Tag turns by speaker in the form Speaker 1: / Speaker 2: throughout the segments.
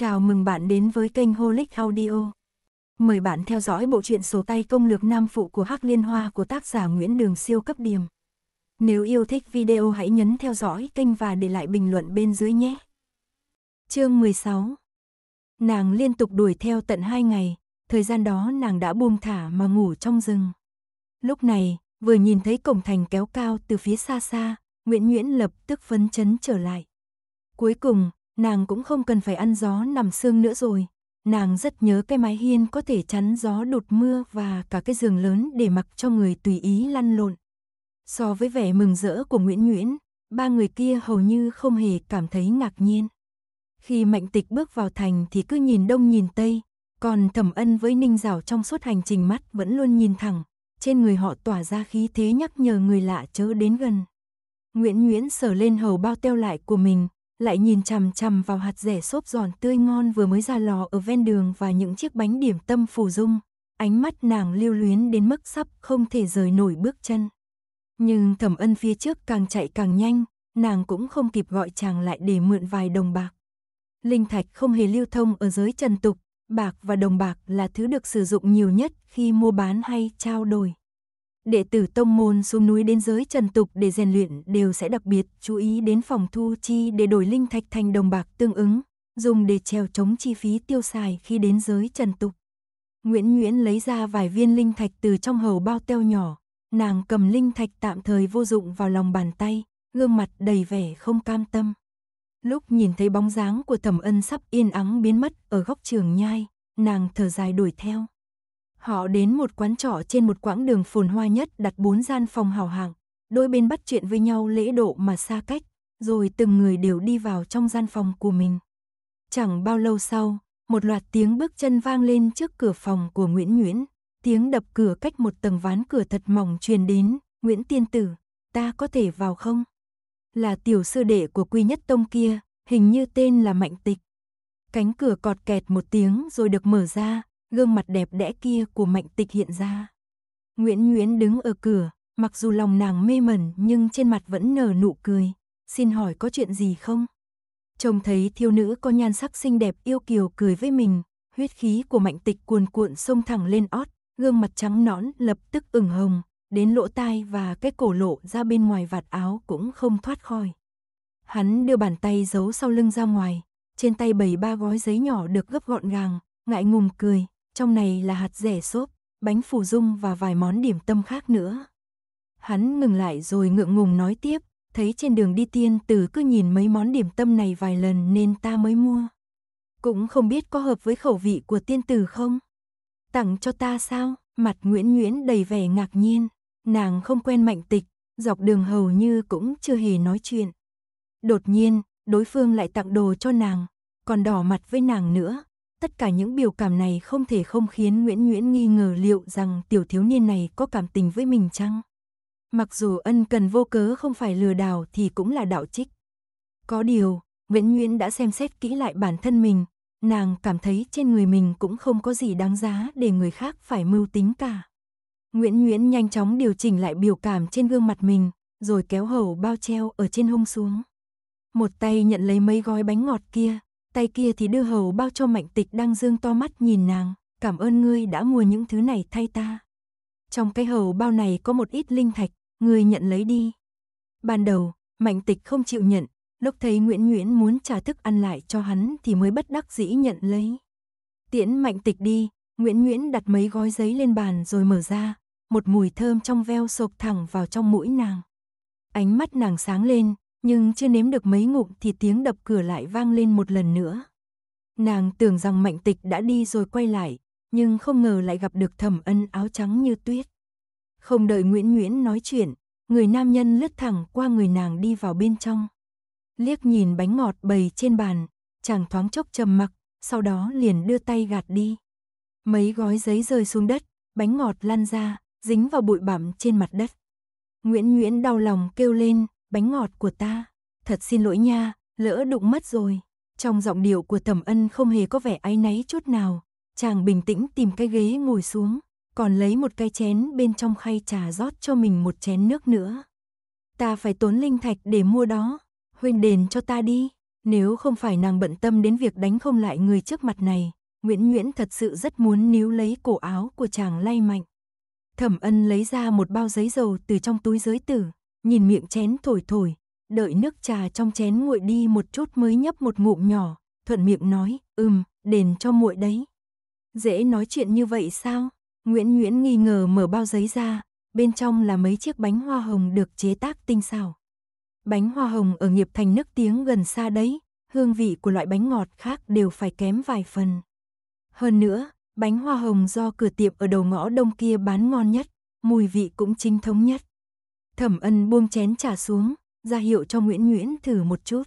Speaker 1: Chào mừng bạn đến với kênh Holic Audio. Mời bạn theo dõi bộ truyện sổ tay công lược nam phụ của Hắc Liên Hoa của tác giả Nguyễn Đường Siêu cấp điểm. Nếu yêu thích video hãy nhấn theo dõi kênh và để lại bình luận bên dưới nhé. Chương 16 Nàng liên tục đuổi theo tận 2 ngày, thời gian đó nàng đã buông thả mà ngủ trong rừng. Lúc này, vừa nhìn thấy cổng thành kéo cao từ phía xa xa, Nguyễn Nguyễn lập tức phấn chấn trở lại. Cuối cùng, nàng cũng không cần phải ăn gió nằm sương nữa rồi. Nàng rất nhớ cái mái hiên có thể chắn gió đột mưa và cả cái giường lớn để mặc cho người tùy ý lăn lộn. So với vẻ mừng rỡ của Nguyễn Nguyễn, ba người kia hầu như không hề cảm thấy ngạc nhiên. Khi Mạnh Tịch bước vào thành thì cứ nhìn đông nhìn tây, còn Thẩm Ân với Ninh rào trong suốt hành trình mắt vẫn luôn nhìn thẳng, trên người họ tỏa ra khí thế nhắc nhở người lạ chớ đến gần. Nguyễn Nguyễn sờ lên hầu bao teo lại của mình, lại nhìn chằm chằm vào hạt rẻ xốp giòn tươi ngon vừa mới ra lò ở ven đường và những chiếc bánh điểm tâm phù dung, ánh mắt nàng lưu luyến đến mức sắp không thể rời nổi bước chân. Nhưng thẩm ân phía trước càng chạy càng nhanh, nàng cũng không kịp gọi chàng lại để mượn vài đồng bạc. Linh thạch không hề lưu thông ở giới trần tục, bạc và đồng bạc là thứ được sử dụng nhiều nhất khi mua bán hay trao đổi đệ tử tông môn xuống núi đến giới trần tục để rèn luyện đều sẽ đặc biệt chú ý đến phòng thu chi để đổi linh thạch thành đồng bạc tương ứng, dùng để treo chống chi phí tiêu xài khi đến giới trần tục. Nguyễn Nguyễn lấy ra vài viên linh thạch từ trong hầu bao teo nhỏ, nàng cầm linh thạch tạm thời vô dụng vào lòng bàn tay, gương mặt đầy vẻ không cam tâm. Lúc nhìn thấy bóng dáng của thẩm ân sắp yên ắng biến mất ở góc trường nhai, nàng thở dài đuổi theo. Họ đến một quán trọ trên một quãng đường phồn hoa nhất đặt bốn gian phòng hào hạng Đôi bên bắt chuyện với nhau lễ độ mà xa cách, rồi từng người đều đi vào trong gian phòng của mình. Chẳng bao lâu sau, một loạt tiếng bước chân vang lên trước cửa phòng của Nguyễn Nguyễn. Tiếng đập cửa cách một tầng ván cửa thật mỏng truyền đến. Nguyễn Tiên Tử, ta có thể vào không? Là tiểu sư đệ của Quy Nhất Tông kia, hình như tên là Mạnh Tịch. Cánh cửa cọt kẹt một tiếng rồi được mở ra, gương mặt đẹp đẽ kia của Mạnh Tịch hiện ra. Nguyễn Nguyễn đứng ở cửa, mặc dù lòng nàng mê mẩn nhưng trên mặt vẫn nở nụ cười, xin hỏi có chuyện gì không? Trông thấy thiếu nữ có nhan sắc xinh đẹp yêu kiều cười với mình, huyết khí của Mạnh Tịch cuồn cuộn sông thẳng lên ót, gương mặt trắng nõn lập tức ửng hồng, đến lỗ tai và cái cổ lộ ra bên ngoài vạt áo cũng không thoát khỏi. Hắn đưa bàn tay giấu sau lưng ra ngoài, trên tay bầy ba gói giấy nhỏ được gấp gọn gàng, ngại ngùng cười, trong này là hạt rẻ xốp, bánh phù dung và vài món điểm tâm khác nữa. Hắn ngừng lại rồi ngượng ngùng nói tiếp, thấy trên đường đi tiên tử cứ nhìn mấy món điểm tâm này vài lần nên ta mới mua. Cũng không biết có hợp với khẩu vị của tiên tử không? Tặng cho ta sao? Mặt Nguyễn Nguyễn đầy vẻ ngạc nhiên, nàng không quen mạnh tịch, dọc đường hầu như cũng chưa hề nói chuyện. Đột nhiên, đối phương lại tặng đồ cho nàng, còn đỏ mặt với nàng nữa, tất cả những biểu cảm này không thể không khiến Nguyễn Nguyễn nghi ngờ liệu rằng tiểu thiếu niên này có cảm tình với mình chăng? Mặc dù ân cần vô cớ không phải lừa đảo thì cũng là đạo trích. Có điều, Nguyễn Nguyễn đã xem xét kỹ lại bản thân mình, nàng cảm thấy trên người mình cũng không có gì đáng giá để người khác phải mưu tính cả. Nguyễn Nguyễn nhanh chóng điều chỉnh lại biểu cảm trên gương mặt mình, rồi kéo hầu bao treo ở trên hông xuống. Một tay nhận lấy mấy gói bánh ngọt kia, tay kia thì đưa hầu bao cho mạnh tịch đang dương to mắt nhìn nàng, cảm ơn ngươi đã mua những thứ này thay ta. Trong cái hầu bao này có một ít linh thạch, ngươi nhận lấy đi. Ban đầu, mạnh tịch không chịu nhận, lúc thấy Nguyễn Nguyễn muốn trả thức ăn lại cho hắn thì mới bất đắc dĩ nhận lấy. Tiễn mạnh tịch đi, Nguyễn Nguyễn đặt mấy gói giấy lên bàn rồi mở ra, một mùi thơm trong veo sộc thẳng vào trong mũi nàng. Ánh mắt nàng sáng lên, nhưng chưa nếm được mấy ngụm thì tiếng đập cửa lại vang lên một lần nữa. Nàng tưởng rằng mạnh tịch đã đi rồi quay lại, nhưng không ngờ lại gặp được thẩm ân áo trắng như tuyết. Không đợi Nguyễn Nguyễn nói chuyện, người nam nhân lướt thẳng qua người nàng đi vào bên trong. Liếc nhìn bánh ngọt bầy trên bàn, chàng thoáng chốc trầm mặc, sau đó liền đưa tay gạt đi. Mấy gói giấy rơi xuống đất, bánh ngọt lăn ra, dính vào bụi bặm trên mặt đất. Nguyễn Nguyễn đau lòng kêu lên, bánh ngọt của ta, thật xin lỗi nha, lỡ đụng mất rồi. Trong giọng điệu của Thẩm Ân không hề có vẻ áy náy chút nào, chàng bình tĩnh tìm cái ghế ngồi xuống, còn lấy một cái chén bên trong khay trà rót cho mình một chén nước nữa. Ta phải tốn linh thạch để mua đó, huynh đền cho ta đi, nếu không phải nàng bận tâm đến việc đánh không lại người trước mặt này, Nguyễn Nguyễn thật sự rất muốn níu lấy cổ áo của chàng lay mạnh. Thẩm Ân lấy ra một bao giấy dầu từ trong túi giới tử, nhìn miệng chén thổi thổi, đợi nước trà trong chén nguội đi một chút mới nhấp một ngụm nhỏ, thuận miệng nói, "Ừm, đền cho muội đấy." Dễ nói chuyện như vậy sao? Nguyễn Nguyễn nghi ngờ mở bao giấy ra, bên trong là mấy chiếc bánh hoa hồng được chế tác tinh xảo. Bánh hoa hồng ở nghiệp thành nước tiếng gần xa đấy, hương vị của loại bánh ngọt khác đều phải kém vài phần. Hơn nữa, bánh hoa hồng do cửa tiệm ở đầu ngõ đông kia bán ngon nhất, mùi vị cũng chính thống nhất. Thẩm ân buông chén trà xuống, ra hiệu cho Nguyễn Nguyễn thử một chút.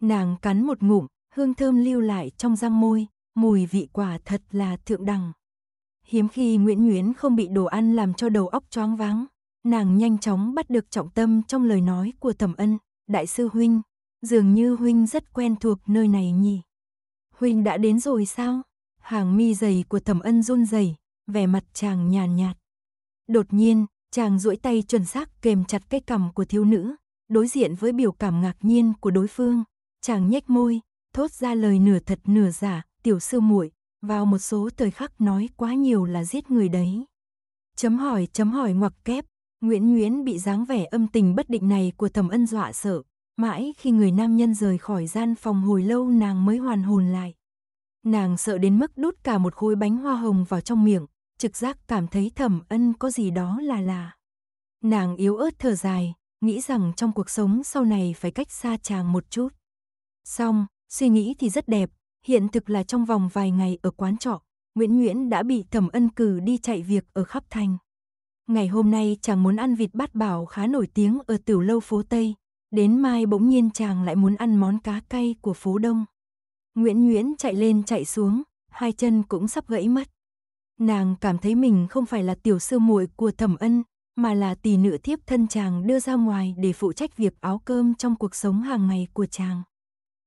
Speaker 1: Nàng cắn một ngụm, hương thơm lưu lại trong răng môi, mùi vị quả thật là thượng đẳng. Hiếm khi Nguyễn Nguyễn không bị đồ ăn làm cho đầu óc choáng váng, nàng nhanh chóng bắt được trọng tâm trong lời nói của Thẩm Ân, "Đại sư huynh, dường như huynh rất quen thuộc nơi này nhỉ? Huynh đã đến rồi sao?" Hàng mi dày của Thẩm Ân run rẩy, vẻ mặt chàng nhàn nhạt, nhạt. Đột nhiên, Chàng duỗi tay chuẩn xác kềm chặt cái cằm của thiếu nữ, đối diện với biểu cảm ngạc nhiên của đối phương, chàng nhếch môi, thốt ra lời nửa thật nửa giả, "Tiểu sư muội, vào một số thời khắc nói quá nhiều là giết người đấy." Chấm hỏi chấm hỏi ngoặc kép, Nguyễn Nguyễn bị dáng vẻ âm tình bất định này của Thẩm Ân dọa sợ, mãi khi người nam nhân rời khỏi gian phòng hồi lâu nàng mới hoàn hồn lại. Nàng sợ đến mức đút cả một khối bánh hoa hồng vào trong miệng, trực giác cảm thấy thẩm ân có gì đó là lạ. Nàng yếu ớt thở dài, nghĩ rằng trong cuộc sống sau này phải cách xa chàng một chút. Xong, suy nghĩ thì rất đẹp, hiện thực là trong vòng vài ngày ở quán trọ, Nguyễn Nguyễn đã bị thẩm ân cử đi chạy việc ở khắp thành. Ngày hôm nay chàng muốn ăn vịt bát bảo khá nổi tiếng ở tiểu lâu phố Tây, đến mai bỗng nhiên chàng lại muốn ăn món cá cay của phố Đông. Nguyễn Nguyễn chạy lên chạy xuống, hai chân cũng sắp gãy mất. Nàng cảm thấy mình không phải là tiểu sư muội của thẩm ân, mà là tỷ nữ thiếp thân chàng đưa ra ngoài để phụ trách việc áo cơm trong cuộc sống hàng ngày của chàng.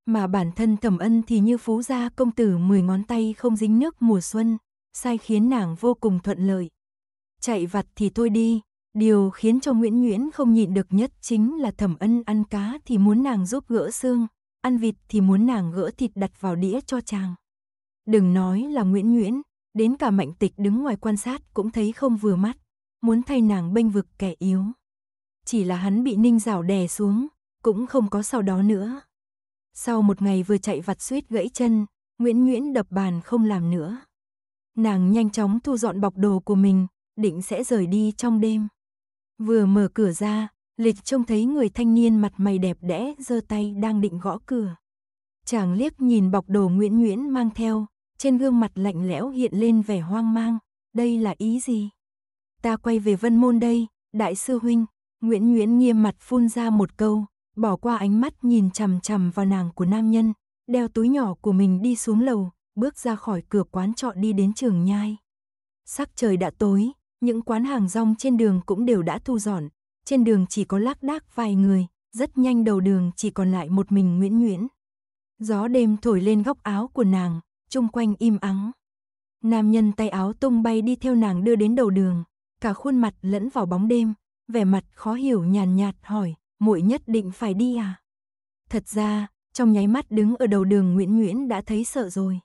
Speaker 1: Mà bản thân thẩm ân thì như phú gia công tử mười ngón tay không dính nước mùa xuân, sai khiến nàng vô cùng thuận lợi. Chạy vặt thì thôi đi, điều khiến cho Nguyễn Nguyễn không nhịn được nhất chính là thẩm ân ăn cá thì muốn nàng giúp gỡ xương, ăn vịt thì muốn nàng gỡ thịt đặt vào đĩa cho chàng. Đừng nói là Nguyễn Nguyễn, đến cả mạnh tịch đứng ngoài quan sát cũng thấy không vừa mắt, muốn thay nàng bênh vực kẻ yếu. Chỉ là hắn bị ninh rào đè xuống, cũng không có sau đó nữa. Sau một ngày vừa chạy vặt suýt gãy chân, Nguyễn Nguyễn đập bàn không làm nữa. Nàng nhanh chóng thu dọn bọc đồ của mình, định sẽ rời đi trong đêm. Vừa mở cửa ra, Lịch trông thấy người thanh niên mặt mày đẹp đẽ giơ tay đang định gõ cửa. Chàng liếc nhìn bọc đồ Nguyễn Nguyễn mang theo, trên gương mặt lạnh lẽo hiện lên vẻ hoang mang, đây là ý gì? Ta quay về vân môn đây, đại sư huynh, Nguyễn Nguyễn nghiêm mặt phun ra một câu, bỏ qua ánh mắt nhìn chằm chằm vào nàng của nam nhân, đeo túi nhỏ của mình đi xuống lầu, bước ra khỏi cửa quán trọ đi đến trường nhai. Sắc trời đã tối, những quán hàng rong trên đường cũng đều đã thu dọn, trên đường chỉ có lác đác vài người, rất nhanh đầu đường chỉ còn lại một mình Nguyễn Nguyễn. Gió đêm thổi lên góc áo của nàng, chung quanh im ắng. Nam nhân tay áo tung bay đi theo nàng đưa đến đầu đường, cả khuôn mặt lẫn vào bóng đêm, vẻ mặt khó hiểu nhàn nhạt, hỏi, muội nhất định phải đi à? Thật ra, trong nháy mắt đứng ở đầu đường Nguyễn Nguyễn đã thấy sợ rồi.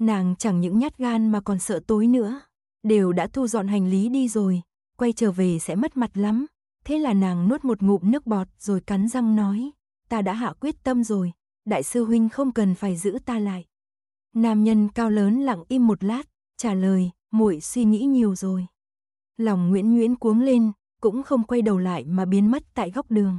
Speaker 1: Nàng chẳng những nhát gan mà còn sợ tối nữa, đều đã thu dọn hành lý đi rồi, quay trở về sẽ mất mặt lắm. Thế là nàng nuốt một ngụm nước bọt rồi cắn răng nói, ta đã hạ quyết tâm rồi, đại sư huynh không cần phải giữ ta lại. Nam nhân cao lớn lặng im một lát, trả lời, muội suy nghĩ nhiều rồi. Lòng Nguyễn Nguyễn cuống lên, cũng không quay đầu lại mà biến mất tại góc đường.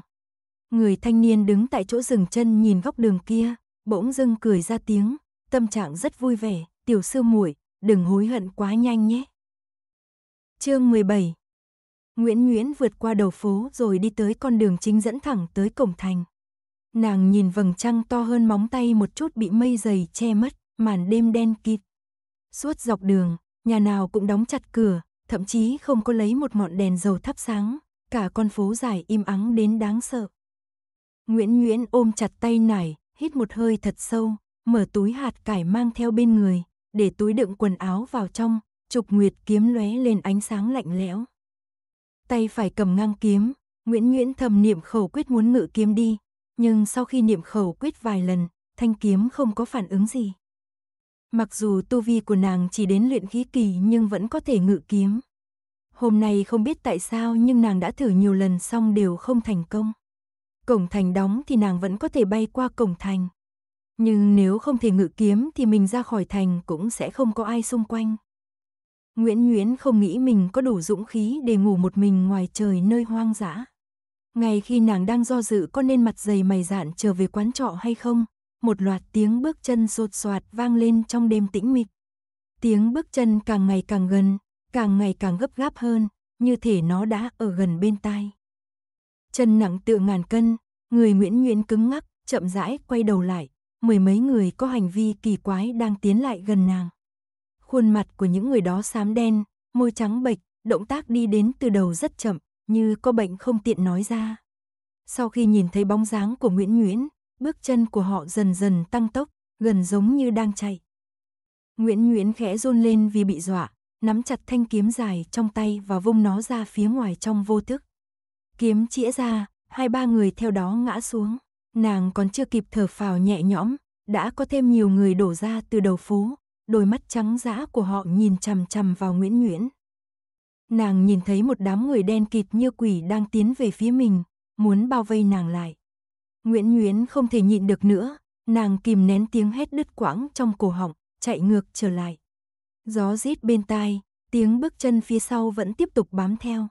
Speaker 1: Người thanh niên đứng tại chỗ rừng chân nhìn góc đường kia, bỗng dưng cười ra tiếng, tâm trạng rất vui vẻ, tiểu sư muội, đừng hối hận quá nhanh nhé. Chương 17 Nguyễn Nguyễn vượt qua đầu phố rồi đi tới con đường chính dẫn thẳng tới cổng thành. Nàng nhìn vầng trăng to hơn móng tay một chút bị mây dày che mất màn đêm đen kịt. Suốt dọc đường, nhà nào cũng đóng chặt cửa, thậm chí không có lấy một mọn đèn dầu thắp sáng, cả con phố dài im ắng đến đáng sợ. Nguyễn Nguyễn ôm chặt tay nải, hít một hơi thật sâu, mở túi hạt cải mang theo bên người, để túi đựng quần áo vào trong, trục nguyệt kiếm lóe lên ánh sáng lạnh lẽo. Tay phải cầm ngang kiếm, Nguyễn Nguyễn thầm niệm khẩu quyết muốn ngự kiếm đi, nhưng sau khi niệm khẩu quyết vài lần, thanh kiếm không có phản ứng gì. Mặc dù tu vi của nàng chỉ đến luyện khí kỳ nhưng vẫn có thể ngự kiếm. Hôm nay không biết tại sao nhưng nàng đã thử nhiều lần xong đều không thành công. Cổng thành đóng thì nàng vẫn có thể bay qua cổng thành. Nhưng nếu không thể ngự kiếm thì mình ra khỏi thành cũng sẽ không có ai xung quanh. Nguyễn Nguyễn không nghĩ mình có đủ dũng khí để ngủ một mình ngoài trời nơi hoang dã. Ngay khi nàng đang do dự có nên mặt dày mày dạn trở về quán trọ hay không, một loạt tiếng bước chân sột soạt vang lên trong đêm tĩnh mịch. Tiếng bước chân càng ngày càng gần, càng ngày càng gấp gáp hơn, như thể nó đã ở gần bên tai. Chân nặng tựa ngàn cân, người Nguyễn Nguyễn cứng ngắc, chậm rãi quay đầu lại, mười mấy người có hành vi kỳ quái đang tiến lại gần nàng. Khuôn mặt của những người đó xám đen, môi trắng bệch, động tác đi đến từ đầu rất chậm, như có bệnh không tiện nói ra. Sau khi nhìn thấy bóng dáng của Nguyễn Nguyễn, bước chân của họ dần dần tăng tốc, gần giống như đang chạy. Nguyễn Nguyễn khẽ run lên vì bị dọa, nắm chặt thanh kiếm dài trong tay và vung nó ra phía ngoài trong vô thức. Kiếm chĩa ra, hai ba người theo đó ngã xuống. Nàng còn chưa kịp thở phào nhẹ nhõm, đã có thêm nhiều người đổ ra từ đầu phố, đôi mắt trắng dã của họ nhìn chằm chằm vào Nguyễn Nguyễn. Nàng nhìn thấy một đám người đen kịt như quỷ đang tiến về phía mình, muốn bao vây nàng lại. Nguyễn Nguyễn không thể nhịn được nữa, nàng kìm nén tiếng hét đứt quãng trong cổ họng, chạy ngược trở lại. Gió rít bên tai, tiếng bước chân phía sau vẫn tiếp tục bám theo.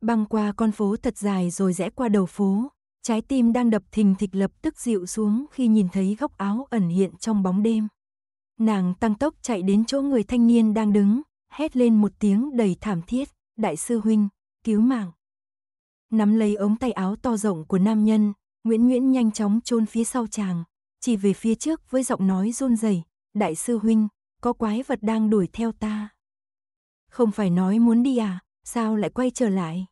Speaker 1: Băng qua con phố thật dài rồi rẽ qua đầu phố, trái tim đang đập thình thịch lập tức dịu xuống khi nhìn thấy góc áo ẩn hiện trong bóng đêm. Nàng tăng tốc chạy đến chỗ người thanh niên đang đứng, hét lên một tiếng đầy thảm thiết, đại sư huynh, cứu mạng. Nắm lấy ống tay áo to rộng của nam nhân, Nguyễn Nguyễn nhanh chóng chôn phía sau chàng, chỉ về phía trước với giọng nói run rẩy, "Đại sư huynh, có quái vật đang đuổi theo ta." "Không phải nói muốn đi à, sao lại quay trở lại?"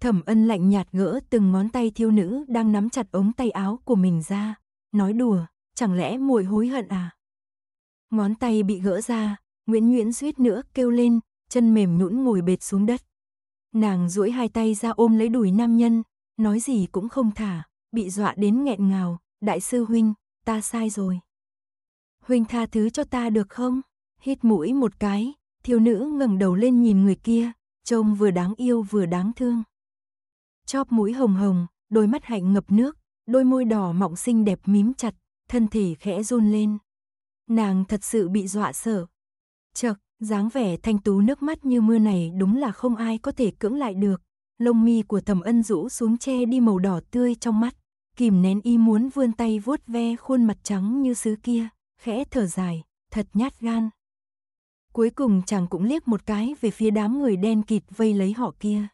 Speaker 1: Thẩm Ân lạnh nhạt gỡ từng ngón tay thiếu nữ đang nắm chặt ống tay áo của mình ra, nói đùa, "Chẳng lẽ muội hối hận à?" Ngón tay bị gỡ ra, Nguyễn Nguyễn suýt nữa kêu lên, chân mềm nhũn ngồi bệt xuống đất. Nàng duỗi hai tay ra ôm lấy đùi nam nhân, nói gì cũng không thả, bị dọa đến nghẹn ngào, đại sư huynh, ta sai rồi. Huynh tha thứ cho ta được không? Hít mũi một cái, thiếu nữ ngẩng đầu lên nhìn người kia, trông vừa đáng yêu vừa đáng thương. Chóp mũi hồng hồng, đôi mắt hạnh ngập nước, đôi môi đỏ mọng xinh đẹp mím chặt, thân thể khẽ run lên. Nàng thật sự bị dọa sợ. Chợt, dáng vẻ thanh tú nước mắt như mưa này đúng là không ai có thể cưỡng lại được, lông mi của thẩm ân rũ xuống che đi màu đỏ tươi trong mắt, kìm nén ý muốn vươn tay vuốt ve khuôn mặt trắng như xứ kia, khẽ thở dài, thật nhát gan. Cuối cùng chàng cũng liếc một cái về phía đám người đen kịt vây lấy họ kia.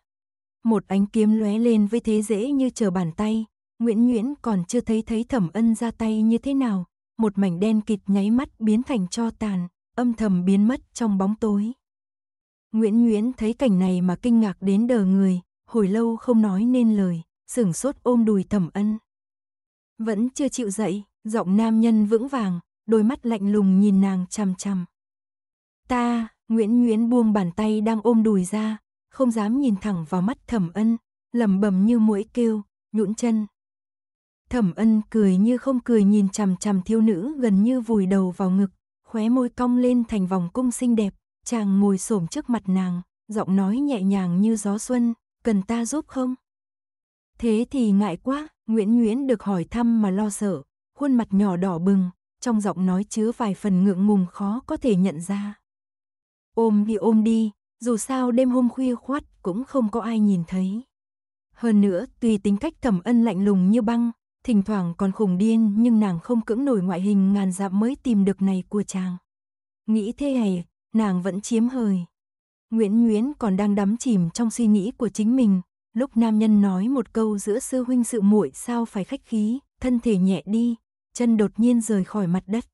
Speaker 1: Một ánh kiếm lóe lên với thế dễ như chờ bàn tay, Nguyễn Nguyễn còn chưa thấy thấy thẩm ân ra tay như thế nào, một mảnh đen kịt nháy mắt biến thành cho tàn, âm thầm biến mất trong bóng tối. Nguyễn Nguyễn thấy cảnh này mà kinh ngạc đến đờ người, hồi lâu không nói nên lời, sửng sốt ôm đùi thẩm ân. Vẫn chưa chịu dậy, giọng nam nhân vững vàng, đôi mắt lạnh lùng nhìn nàng chằm chằm. Ta, Nguyễn Nguyễn buông bàn tay đang ôm đùi ra, không dám nhìn thẳng vào mắt thẩm ân, lầm bầm như mũi kêu, nhũn chân. Thẩm ân cười như không cười nhìn chằm chằm thiếu nữ gần như vùi đầu vào ngực, khóe môi cong lên thành vòng cung xinh đẹp, chàng ngồi xổm trước mặt nàng, giọng nói nhẹ nhàng như gió xuân, cần ta giúp không? Thế thì ngại quá, Nguyễn Nguyễn được hỏi thăm mà lo sợ, khuôn mặt nhỏ đỏ bừng, trong giọng nói chứa vài phần ngượng ngùng khó có thể nhận ra. Ôm đi ôm đi, dù sao đêm hôm khuya khoát cũng không có ai nhìn thấy. Hơn nữa, tùy tính cách thẩm ân lạnh lùng như băng, thỉnh thoảng còn khủng điên nhưng nàng không cưỡng nổi ngoại hình ngàn dặm mới tìm được này của chàng. Nghĩ thế này, nàng vẫn chiếm hời. Nguyễn Nguyễn còn đang đắm chìm trong suy nghĩ của chính mình, lúc nam nhân nói một câu giữa sư huynh sự muội sao phải khách khí, thân thể nhẹ đi, chân đột nhiên rời khỏi mặt đất.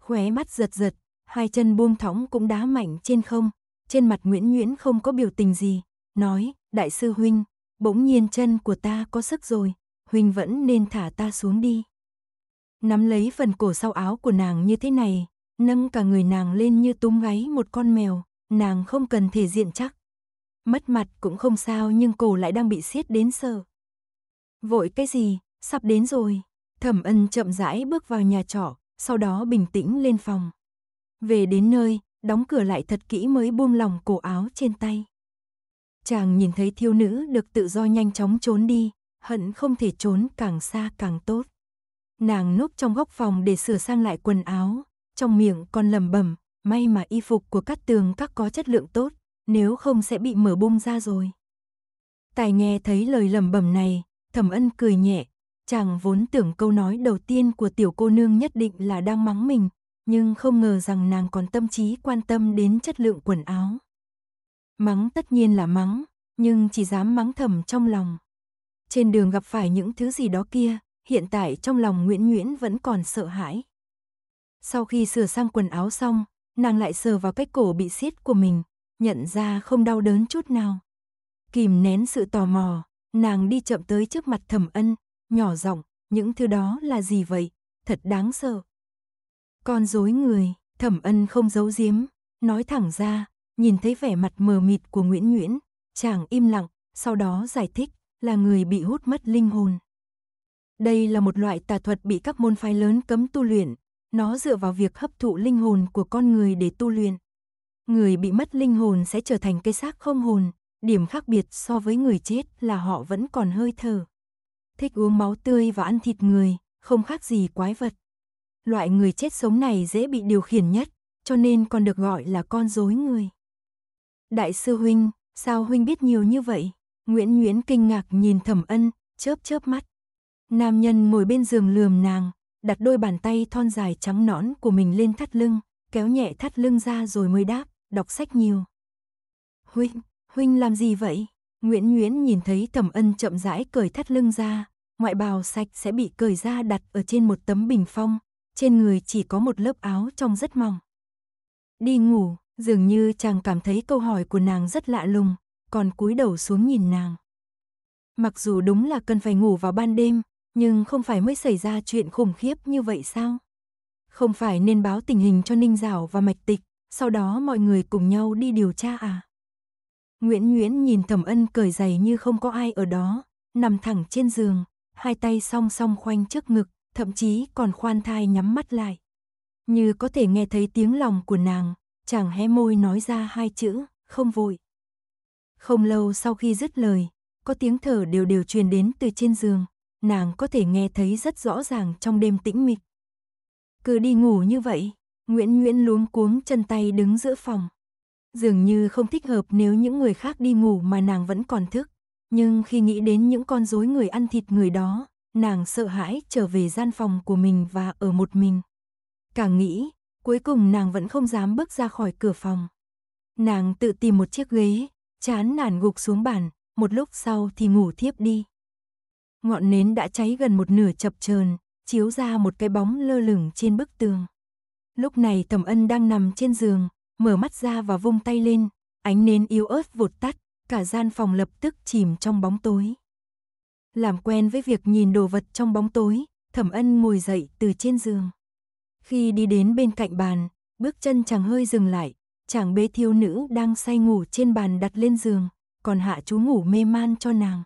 Speaker 1: Khóe mắt giật giật, hai chân buông thõng cũng đá mạnh trên không, trên mặt Nguyễn Nguyễn không có biểu tình gì, nói, đại sư huynh, bỗng nhiên chân của ta có sức rồi, huynh vẫn nên thả ta xuống đi. Nắm lấy phần cổ sau áo của nàng như thế này, nâng cả người nàng lên như túm gáy một con mèo, nàng không cần thể diện chắc. Mất mặt cũng không sao nhưng cổ lại đang bị siết đến sờ. Vội cái gì, sắp đến rồi. Thẩm ân chậm rãi bước vào nhà trọ, sau đó bình tĩnh lên phòng. Về đến nơi, đóng cửa lại thật kỹ mới buông lòng cổ áo trên tay. Chàng nhìn thấy thiếu nữ được tự do nhanh chóng trốn đi, hận không thể trốn càng xa càng tốt. Nàng núp trong góc phòng để sửa sang lại quần áo, trong miệng còn lầm bầm, May mà y phục của các Tường các có chất lượng tốt, nếu không sẽ bị mở bung ra rồi. Tài nghe thấy lời lẩm bẩm này, thẩm ân cười nhẹ, chàng vốn tưởng câu nói đầu tiên của tiểu cô nương nhất định là đang mắng mình, nhưng không ngờ rằng nàng còn tâm trí quan tâm đến chất lượng quần áo. Mắng tất nhiên là mắng, nhưng chỉ dám mắng thầm trong lòng. Trên đường gặp phải những thứ gì đó kia, hiện tại trong lòng Nguyễn Nguyễn vẫn còn sợ hãi. Sau khi sửa sang quần áo xong, nàng lại sờ vào cái cổ bị xiết của mình, nhận ra không đau đớn chút nào. Kìm nén sự tò mò, nàng đi chậm tới trước mặt thẩm ân, nhỏ giọng, những thứ đó là gì vậy, thật đáng sợ. Con dối người, thẩm ân không giấu giếm, nói thẳng ra, nhìn thấy vẻ mặt mờ mịt của Nguyễn Nguyễn, chàng im lặng, sau đó giải thích là người bị hút mất linh hồn. Đây là một loại tà thuật bị các môn phái lớn cấm tu luyện, nó dựa vào việc hấp thụ linh hồn của con người để tu luyện. Người bị mất linh hồn sẽ trở thành cây xác không hồn, điểm khác biệt so với người chết là họ vẫn còn hơi thở. Thích uống máu tươi và ăn thịt người, không khác gì quái vật. Loại người chết sống này dễ bị điều khiển nhất, cho nên còn được gọi là con rối người. Đại sư huynh, sao huynh biết nhiều như vậy? Nguyễn Nguyễn kinh ngạc nhìn Thẩm Ân, chớp chớp mắt. Nam nhân ngồi bên giường lườm nàng, đặt đôi bàn tay thon dài trắng nõn của mình lên thắt lưng, kéo nhẹ thắt lưng ra rồi mới đáp, đọc sách nhiều. Huynh, huynh làm gì vậy? Nguyễn Nguyễn nhìn thấy Thẩm Ân chậm rãi cởi thắt lưng ra, ngoại bào sạch sẽ bị cởi ra đặt ở trên một tấm bình phong, trên người chỉ có một lớp áo trong rất mỏng. Đi ngủ, dường như chàng cảm thấy câu hỏi của nàng rất lạ lùng, còn cúi đầu xuống nhìn nàng. Mặc dù đúng là cần phải ngủ vào ban đêm, nhưng không phải mới xảy ra chuyện khủng khiếp như vậy sao? Không phải nên báo tình hình cho Ninh Giảo và Mạch Tịch, sau đó mọi người cùng nhau đi điều tra à? Nguyễn Nguyễn nhìn Thẩm Ân cởi giày như không có ai ở đó, nằm thẳng trên giường, hai tay song song khoanh trước ngực, thậm chí còn khoan thai nhắm mắt lại. Như có thể nghe thấy tiếng lòng của nàng, chàng hé môi nói ra hai chữ, không vội. Không lâu sau khi dứt lời, có tiếng thở đều đều truyền đến từ trên giường, nàng có thể nghe thấy rất rõ ràng trong đêm tĩnh mịch. Cứ đi ngủ như vậy, Nguyễn Nguyễn luống cuống chân tay đứng giữa phòng. Dường như không thích hợp nếu những người khác đi ngủ mà nàng vẫn còn thức. Nhưng khi nghĩ đến những con rối người ăn thịt người đó, nàng sợ hãi trở về gian phòng của mình và ở một mình. Càng nghĩ, cuối cùng nàng vẫn không dám bước ra khỏi cửa phòng. Nàng tự tìm một chiếc ghế, chán nản gục xuống bàn, một lúc sau thì ngủ thiếp đi ngọn nến đã cháy gần một nửa chập chờn, chiếu ra một cái bóng lơ lửng trên bức tường. Lúc này Thẩm Ân đang nằm trên giường, mở mắt ra và vung tay lên, ánh nến yếu ớt vụt tắt, cả gian phòng lập tức chìm trong bóng tối. Làm quen với việc nhìn đồ vật trong bóng tối, Thẩm Ân ngồi dậy từ trên giường. Khi đi đến bên cạnh bàn, bước chân chàng hơi dừng lại, chàng bê thiếu nữ đang say ngủ trên bàn đặt lên giường, còn hạ chú ngủ mê man cho nàng.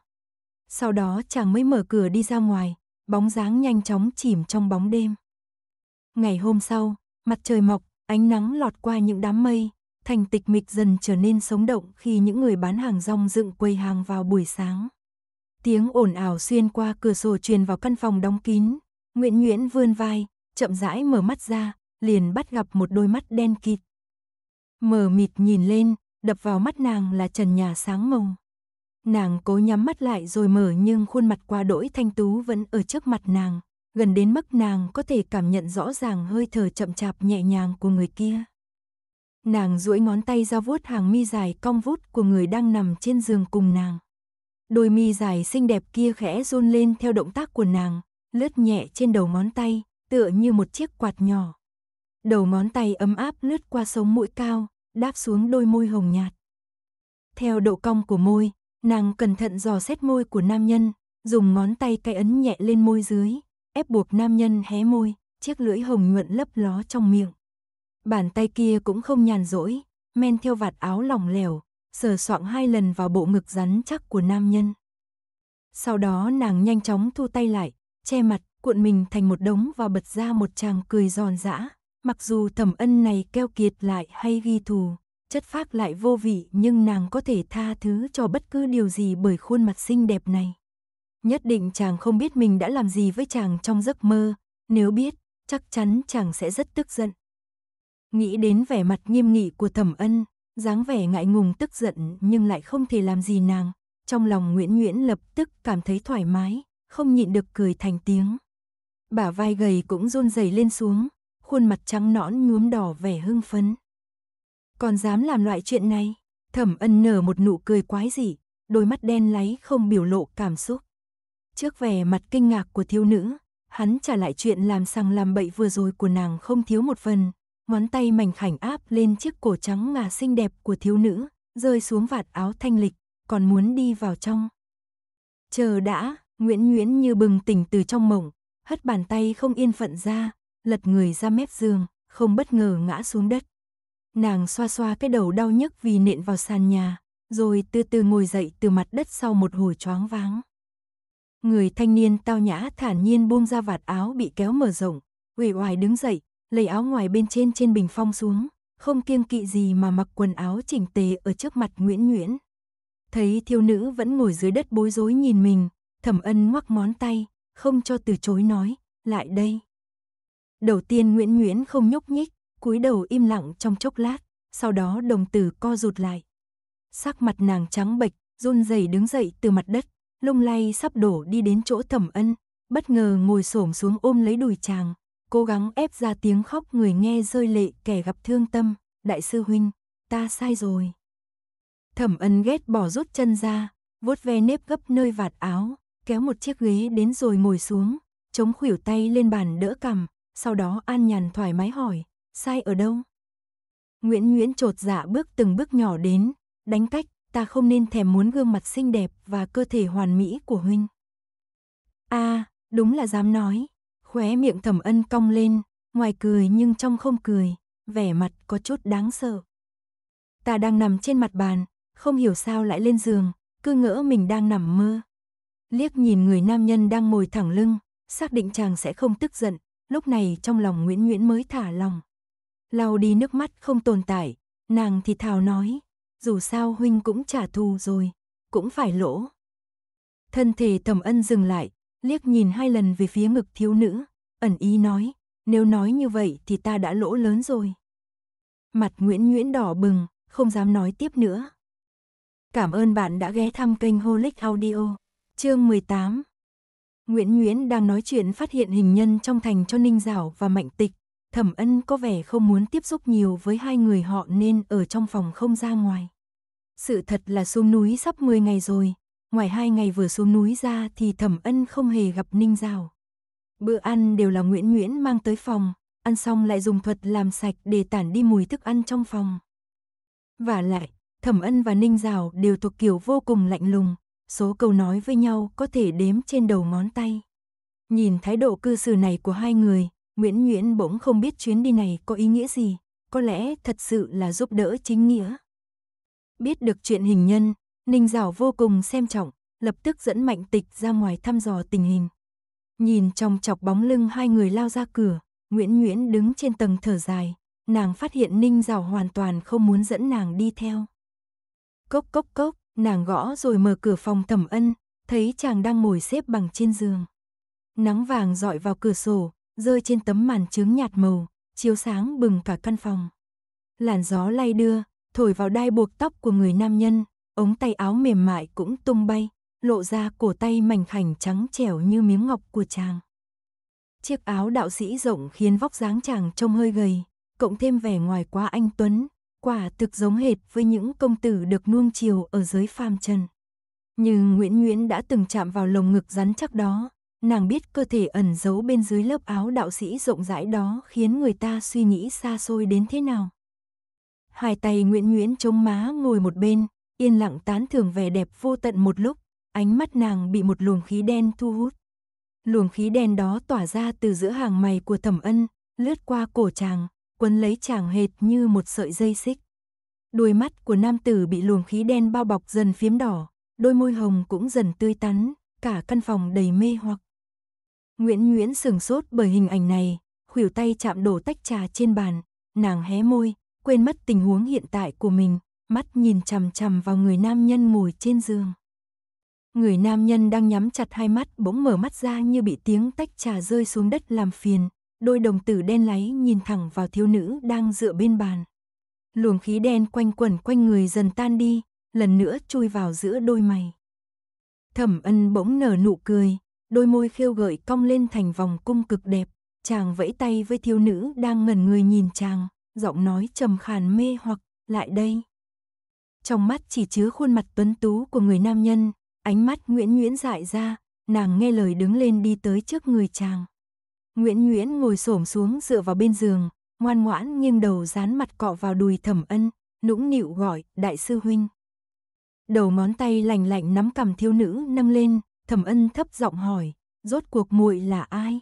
Speaker 1: Sau đó chàng mới mở cửa đi ra ngoài, bóng dáng nhanh chóng chìm trong bóng đêm. Ngày hôm sau, mặt trời mọc, ánh nắng lọt qua những đám mây, thành tịch mịch dần trở nên sống động khi những người bán hàng rong dựng quầy hàng vào buổi sáng. Tiếng ồn ào xuyên qua cửa sổ truyền vào căn phòng đóng kín, Nguyễn Nguyễn vươn vai, chậm rãi mở mắt ra, liền bắt gặp một đôi mắt đen kịt. mở mịt nhìn lên, đập vào mắt nàng là trần nhà sáng mông. Nàng cố nhắm mắt lại rồi mở nhưng khuôn mặt qua đỗi thanh tú vẫn ở trước mặt nàng. Gần đến mức nàng có thể cảm nhận rõ ràng hơi thở chậm chạp nhẹ nhàng của người kia. Nàng duỗi ngón tay ra vuốt hàng mi dài cong vút của người đang nằm trên giường cùng nàng. Đôi mi dài xinh đẹp kia khẽ run lên theo động tác của nàng, lướt nhẹ trên đầu ngón tay, tựa như một chiếc quạt nhỏ. Đầu ngón tay ấm áp lướt qua sống mũi cao, đáp xuống đôi môi hồng nhạt. Theo độ cong của môi, Nàng cẩn thận dò xét môi của nam nhân, dùng ngón tay cái ấn nhẹ lên môi dưới, ép buộc nam nhân hé môi, chiếc lưỡi hồng nhuận lấp ló trong miệng. Bàn tay kia cũng không nhàn rỗi, men theo vạt áo lỏng lẻo, sờ soạng hai lần vào bộ ngực rắn chắc của nam nhân. Sau đó nàng nhanh chóng thu tay lại, che mặt, cuộn mình thành một đống và bật ra một tràng cười giòn giã. Mặc dù thẩm ân này keo kiệt lại hay ghi thù, chất phác lại vô vị nhưng nàng có thể tha thứ cho bất cứ điều gì bởi khuôn mặt xinh đẹp này. Nhất định chàng không biết mình đã làm gì với chàng trong giấc mơ, nếu biết, chắc chắn chàng sẽ rất tức giận. Nghĩ đến vẻ mặt nghiêm nghị của thẩm ân, dáng vẻ ngại ngùng tức giận nhưng lại không thể làm gì nàng, trong lòng Nguyễn Nguyễn lập tức cảm thấy thoải mái, không nhịn được cười thành tiếng. Bả vai gầy cũng run rẩy lên xuống, khuôn mặt trắng nõn nhuốm đỏ vẻ hưng phấn còn dám làm loại chuyện này. Thẩm ân nở một nụ cười quái dị, đôi mắt đen láy không biểu lộ cảm xúc. Trước vẻ mặt kinh ngạc của thiếu nữ, hắn trả lại chuyện làm sang làm bậy vừa rồi của nàng không thiếu một phần. Ngón tay mảnh khảnh áp lên chiếc cổ trắng ngà xinh đẹp của thiếu nữ, rơi xuống vạt áo thanh lịch, còn muốn đi vào trong. Chờ đã, Nguyễn Nguyễn như bừng tỉnh từ trong mộng, hất bàn tay không yên phận ra, lật người ra mép giường, không bất ngờ ngã xuống đất. Nàng xoa xoa cái đầu đau nhức vì nện vào sàn nhà, rồi từ từ ngồi dậy từ mặt đất sau một hồi choáng váng. Người thanh niên tao nhã thản nhiên buông ra vạt áo bị kéo mở rộng, uể oải đứng dậy, lấy áo ngoài bên trên trên bình phong xuống, không kiêng kỵ gì mà mặc quần áo chỉnh tề ở trước mặt Nguyễn Nguyễn. Thấy thiêu nữ vẫn ngồi dưới đất bối rối nhìn mình, thẩm ân ngoắc món tay, không cho từ chối nói, lại đây. Đầu tiên Nguyễn Nguyễn không nhúc nhích, cúi đầu im lặng trong chốc lát, sau đó đồng tử co rụt lại. Sắc mặt nàng trắng bệch, run rẩy đứng dậy từ mặt đất, lung lay sắp đổ đi đến chỗ thẩm ân, bất ngờ ngồi xổm xuống ôm lấy đùi chàng, cố gắng ép ra tiếng khóc người nghe rơi lệ kẻ gặp thương tâm, đại sư huynh, ta sai rồi. Thẩm ân ghét bỏ rút chân ra, vuốt ve nếp gấp nơi vạt áo, kéo một chiếc ghế đến rồi ngồi xuống, chống khuỷu tay lên bàn đỡ cằm, sau đó an nhàn thoải mái hỏi, sai ở đâu? Nguyễn Nguyễn trột dạ bước từng bước nhỏ đến, đánh cách, ta không nên thèm muốn gương mặt xinh đẹp và cơ thể hoàn mỹ của huynh. A, à, đúng là dám nói, khóe miệng thẩm ân cong lên, ngoài cười nhưng trong không cười, vẻ mặt có chút đáng sợ. Ta đang nằm trên mặt bàn, không hiểu sao lại lên giường, cứ ngỡ mình đang nằm mơ. Liếc nhìn người nam nhân đang ngồi thẳng lưng, xác định chàng sẽ không tức giận, lúc này trong lòng Nguyễn Nguyễn mới thả lòng lau đi nước mắt không tồn tại, nàng thì thào nói, dù sao huynh cũng trả thù rồi, cũng phải lỗ. Thân thể thẩm ân dừng lại, liếc nhìn hai lần về phía ngực thiếu nữ, ẩn ý nói, nếu nói như vậy thì ta đã lỗ lớn rồi. Mặt Nguyễn Nguyễn đỏ bừng, không dám nói tiếp nữa. Cảm ơn bạn đã ghé thăm kênh Holic Audio, chương 18. Nguyễn Nguyễn đang nói chuyện phát hiện hình nhân trong thành cho Ninh Giảo và Mạnh Tịch, Thẩm Ân có vẻ không muốn tiếp xúc nhiều với hai người họ nên ở trong phòng không ra ngoài. Sự thật là xuống núi sắp 10 ngày rồi, ngoài hai ngày vừa xuống núi ra thì Thẩm Ân không hề gặp Ninh Giao. Bữa ăn đều là Nguyễn Nguyễn mang tới phòng, ăn xong lại dùng thuật làm sạch để tản đi mùi thức ăn trong phòng. Và lại, Thẩm Ân và Ninh Giao đều thuộc kiểu vô cùng lạnh lùng, số câu nói với nhau có thể đếm trên đầu ngón tay. Nhìn thái độ cư xử này của hai người, Nguyễn Nguyễn bỗng không biết chuyến đi này có ý nghĩa gì, có lẽ thật sự là giúp đỡ chính nghĩa. Biết được chuyện hình nhân, Ninh Giảo vô cùng xem trọng, lập tức dẫn Mạnh Tịch ra ngoài thăm dò tình hình. Nhìn trong chọc bóng lưng hai người lao ra cửa, Nguyễn Nguyễn đứng trên tầng thở dài, nàng phát hiện Ninh Giảo hoàn toàn không muốn dẫn nàng đi theo. Cốc cốc cốc, nàng gõ rồi mở cửa phòng thẩm ân, thấy chàng đang ngồi xếp bằng trên giường. Nắng vàng dọi vào cửa sổ, rơi trên tấm màn trướng nhạt màu, chiếu sáng bừng cả căn phòng. Làn gió lay đưa, thổi vào đai buộc tóc của người nam nhân, ống tay áo mềm mại cũng tung bay, lộ ra cổ tay mảnh khảnh trắng trẻo như miếng ngọc của chàng. Chiếc áo đạo sĩ rộng khiến vóc dáng chàng trông hơi gầy, cộng thêm vẻ ngoài quá anh tuấn, quả thực giống hệt với những công tử được nuông chiều ở giới phàm trần. Nhưng Nguyễn Nguyễn đã từng chạm vào lồng ngực rắn chắc đó, nàng biết cơ thể ẩn giấu bên dưới lớp áo đạo sĩ rộng rãi đó khiến người ta suy nghĩ xa xôi đến thế nào. Hai tay Nguyễn Nguyễn chống má ngồi một bên, yên lặng tán thưởng vẻ đẹp vô tận một lúc, ánh mắt nàng bị một luồng khí đen thu hút. Luồng khí đen đó tỏa ra từ giữa hàng mày của thẩm ân, lướt qua cổ chàng, quấn lấy chàng hệt như một sợi dây xích. Đôi mắt của nam tử bị luồng khí đen bao bọc dần phiếm đỏ, đôi môi hồng cũng dần tươi tắn, cả căn phòng đầy mê hoặc. Nguyễn Nguyễn sừng sốt bởi hình ảnh này, khuỷu tay chạm đổ tách trà trên bàn, nàng hé môi, quên mất tình huống hiện tại của mình, mắt nhìn chằm chằm vào người nam nhân ngồi trên giường. Người nam nhân đang nhắm chặt hai mắt bỗng mở mắt ra như bị tiếng tách trà rơi xuống đất làm phiền, đôi đồng tử đen láy nhìn thẳng vào thiếu nữ đang dựa bên bàn. Luồng khí đen quanh quẩn quanh người dần tan đi, lần nữa chui vào giữa đôi mày. Thẩm ân bỗng nở nụ cười, đôi môi khêu gợi cong lên thành vòng cung cực đẹp. Chàng vẫy tay với thiếu nữ đang ngẩn người nhìn chàng, giọng nói trầm khàn mê hoặc, lại đây. Trong mắt chỉ chứa khuôn mặt tuấn tú của người nam nhân, ánh mắt Nguyễn Nguyễn dại ra, nàng nghe lời đứng lên đi tới trước người chàng. Nguyễn Nguyễn ngồi xổm xuống dựa vào bên giường, ngoan ngoãn nghiêng đầu dán mặt cọ vào đùi thẩm ân, nũng nịu gọi, đại sư huynh. Đầu ngón tay lành lạnh nắm cầm thiếu nữ nâng lên, Thẩm Ân thấp giọng hỏi, rốt cuộc muội là ai?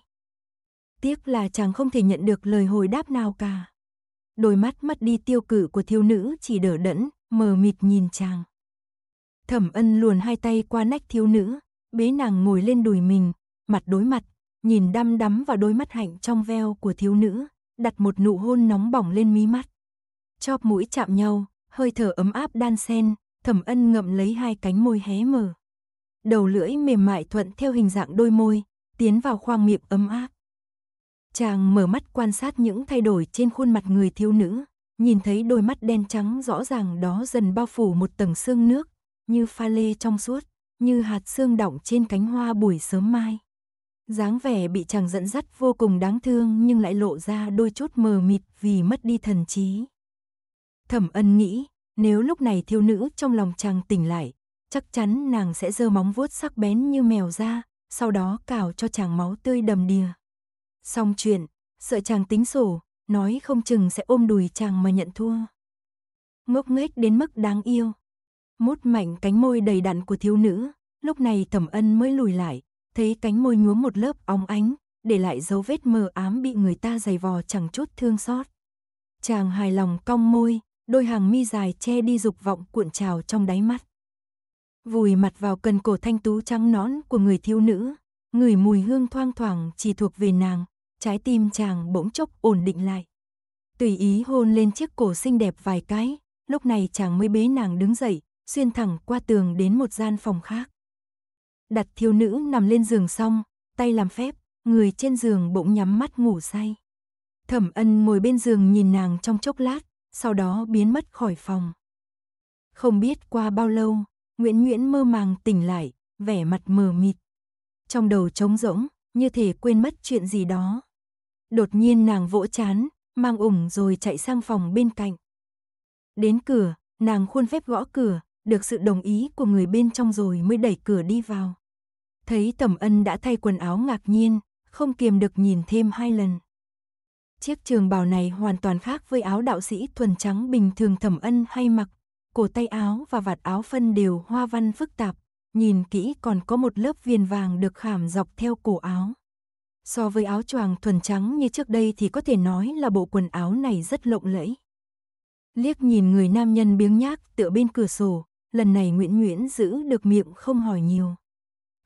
Speaker 1: Tiếc là chàng không thể nhận được lời hồi đáp nào cả. Đôi mắt mất đi tiêu cự của thiếu nữ chỉ đỡ đẫn, mờ mịt nhìn chàng. Thẩm Ân luồn hai tay qua nách thiếu nữ, bế nàng ngồi lên đùi mình, mặt đối mặt, nhìn đăm đắm vào đôi mắt hạnh trong veo của thiếu nữ, đặt một nụ hôn nóng bỏng lên mí mắt. Chóp mũi chạm nhau, hơi thở ấm áp đan xen, Thẩm Ân ngậm lấy hai cánh môi hé mở đầu lưỡi mềm mại thuận theo hình dạng đôi môi, tiến vào khoang miệng ấm áp. Chàng mở mắt quan sát những thay đổi trên khuôn mặt người thiếu nữ, nhìn thấy đôi mắt đen trắng rõ ràng đó dần bao phủ một tầng sương nước, như pha lê trong suốt, như hạt sương đọng trên cánh hoa buổi sớm mai. dáng vẻ bị chàng dẫn dắt vô cùng đáng thương nhưng lại lộ ra đôi chút mờ mịt vì mất đi thần trí. Thẩm ân nghĩ, nếu lúc này thiếu nữ trong lòng chàng tỉnh lại, chắc chắn nàng sẽ giơ móng vuốt sắc bén như mèo ra, sau đó cào cho chàng máu tươi đầm đìa. Xong chuyện, sợ chàng tính sổ, nói không chừng sẽ ôm đùi chàng mà nhận thua. Ngốc nghếch đến mức đáng yêu. Mút mạnh cánh môi đầy đặn của thiếu nữ, lúc này thẩm ân mới lùi lại, thấy cánh môi nhuốm một lớp óng ánh, để lại dấu vết mờ ám bị người ta giày vò chẳng chút thương xót. Chàng hài lòng cong môi, đôi hàng mi dài che đi dục vọng cuộn trào trong đáy mắt vùi mặt vào cần cổ thanh tú trắng nõn của người thiếu nữ, người mùi hương thoang thoảng chỉ thuộc về nàng, trái tim chàng bỗng chốc ổn định lại. Tùy ý hôn lên chiếc cổ xinh đẹp vài cái, lúc này chàng mới bế nàng đứng dậy, xuyên thẳng qua tường đến một gian phòng khác. Đặt thiếu nữ nằm lên giường xong, tay làm phép, người trên giường bỗng nhắm mắt ngủ say. Thẩm ân ngồi bên giường nhìn nàng trong chốc lát, sau đó biến mất khỏi phòng. Không biết qua bao lâu, Nguyễn Nguyễn mơ màng tỉnh lại, vẻ mặt mờ mịt. Trong đầu trống rỗng, như thể quên mất chuyện gì đó. Đột nhiên nàng vỗ chán, mang ủng rồi chạy sang phòng bên cạnh. Đến cửa, nàng khuôn phép gõ cửa, được sự đồng ý của người bên trong rồi mới đẩy cửa đi vào. Thấy Tầm Ân đã thay quần áo ngạc nhiên, không kiềm được nhìn thêm hai lần. Chiếc trường bào này hoàn toàn khác với áo đạo sĩ thuần trắng bình thường Thẩm Ân hay mặc cổ tay áo và vạt áo phân đều hoa văn phức tạp, nhìn kỹ còn có một lớp viền vàng được khảm dọc theo cổ áo. So với áo choàng thuần trắng như trước đây thì có thể nói là bộ quần áo này rất lộng lẫy. Liếc nhìn người nam nhân biếng nhác tựa bên cửa sổ, lần này Nguyễn Nguyễn giữ được miệng không hỏi nhiều.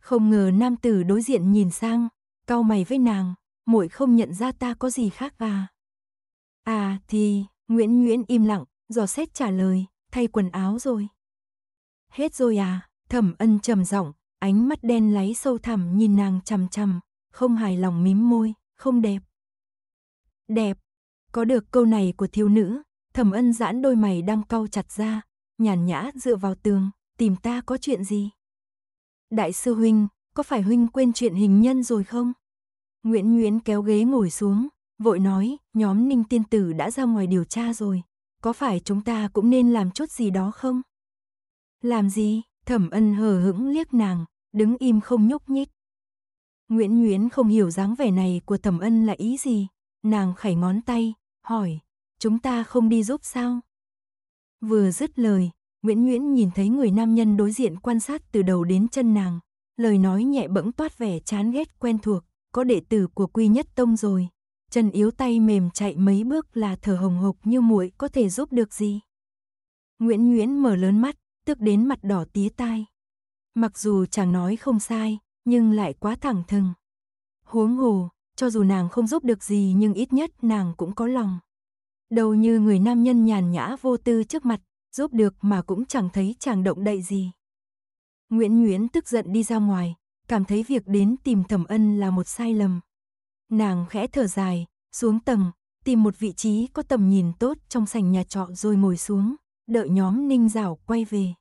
Speaker 1: Không ngờ nam tử đối diện nhìn sang, cau mày với nàng, muội không nhận ra ta có gì khác à. À thì, Nguyễn Nguyễn im lặng, dò xét trả lời, thay quần áo rồi. Hết rồi à, thẩm ân trầm giọng, ánh mắt đen láy sâu thẳm nhìn nàng chằm chằm, không hài lòng mím môi, không đẹp. Đẹp, có được câu này của thiếu nữ, thẩm ân giãn đôi mày đang cau chặt ra, nhàn nhã dựa vào tường, tìm ta có chuyện gì? Đại sư Huynh, có phải Huynh quên chuyện hình nhân rồi không? Nguyễn Nguyễn kéo ghế ngồi xuống, vội nói, nhóm ninh tiên tử đã ra ngoài điều tra rồi, có phải chúng ta cũng nên làm chút gì đó không? Làm gì? Thẩm ân hờ hững liếc nàng, đứng im không nhúc nhích. Nguyễn Nguyễn không hiểu dáng vẻ này của thẩm ân là ý gì, nàng khẩy ngón tay, hỏi, chúng ta không đi giúp sao? Vừa dứt lời, Nguyễn Nguyễn nhìn thấy người nam nhân đối diện quan sát từ đầu đến chân nàng, lời nói nhẹ bẫng toát vẻ chán ghét quen thuộc, có đệ tử của Quy Nhất Tông rồi, Trần Yếu tay mềm chạy mấy bước là thở hồng hộc như muội có thể giúp được gì. Nguyễn Nguyễn mở lớn mắt, tức đến mặt đỏ tía tai. Mặc dù chàng nói không sai, nhưng lại quá thẳng thừng. Huống hồ, cho dù nàng không giúp được gì nhưng ít nhất nàng cũng có lòng. Đầu như người nam nhân nhàn nhã vô tư trước mặt, giúp được mà cũng chẳng thấy chàng động đậy gì. Nguyễn Nguyễn tức giận đi ra ngoài, cảm thấy việc đến tìm thẩm ân là một sai lầm. Nàng khẽ thở dài, xuống tầng, tìm một vị trí có tầm nhìn tốt trong sảnh nhà trọ rồi ngồi xuống, đợi nhóm ninh Dảo quay về.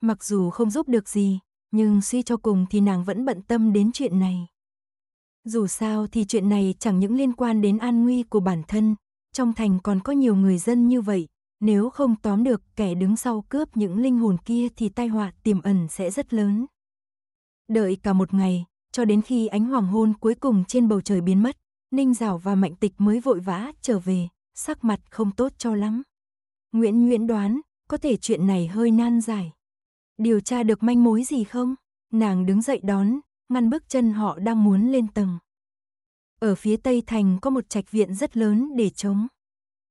Speaker 1: Mặc dù không giúp được gì, nhưng suy cho cùng thì nàng vẫn bận tâm đến chuyện này. Dù sao thì chuyện này chẳng những liên quan đến an nguy của bản thân, trong thành còn có nhiều người dân như vậy, nếu không tóm được kẻ đứng sau cướp những linh hồn kia thì tai họa tiềm ẩn sẽ rất lớn. Đợi cả một ngày, cho đến khi ánh hoàng hôn cuối cùng trên bầu trời biến mất, Ninh Giảo và Mạnh Tịch mới vội vã trở về, sắc mặt không tốt cho lắm. Nguyễn Nguyễn đoán, có thể chuyện này hơi nan giải. Điều tra được manh mối gì không? Nàng đứng dậy đón, ngăn bước chân họ đang muốn lên tầng. Ở phía tây thành có một trạch viện rất lớn để chống.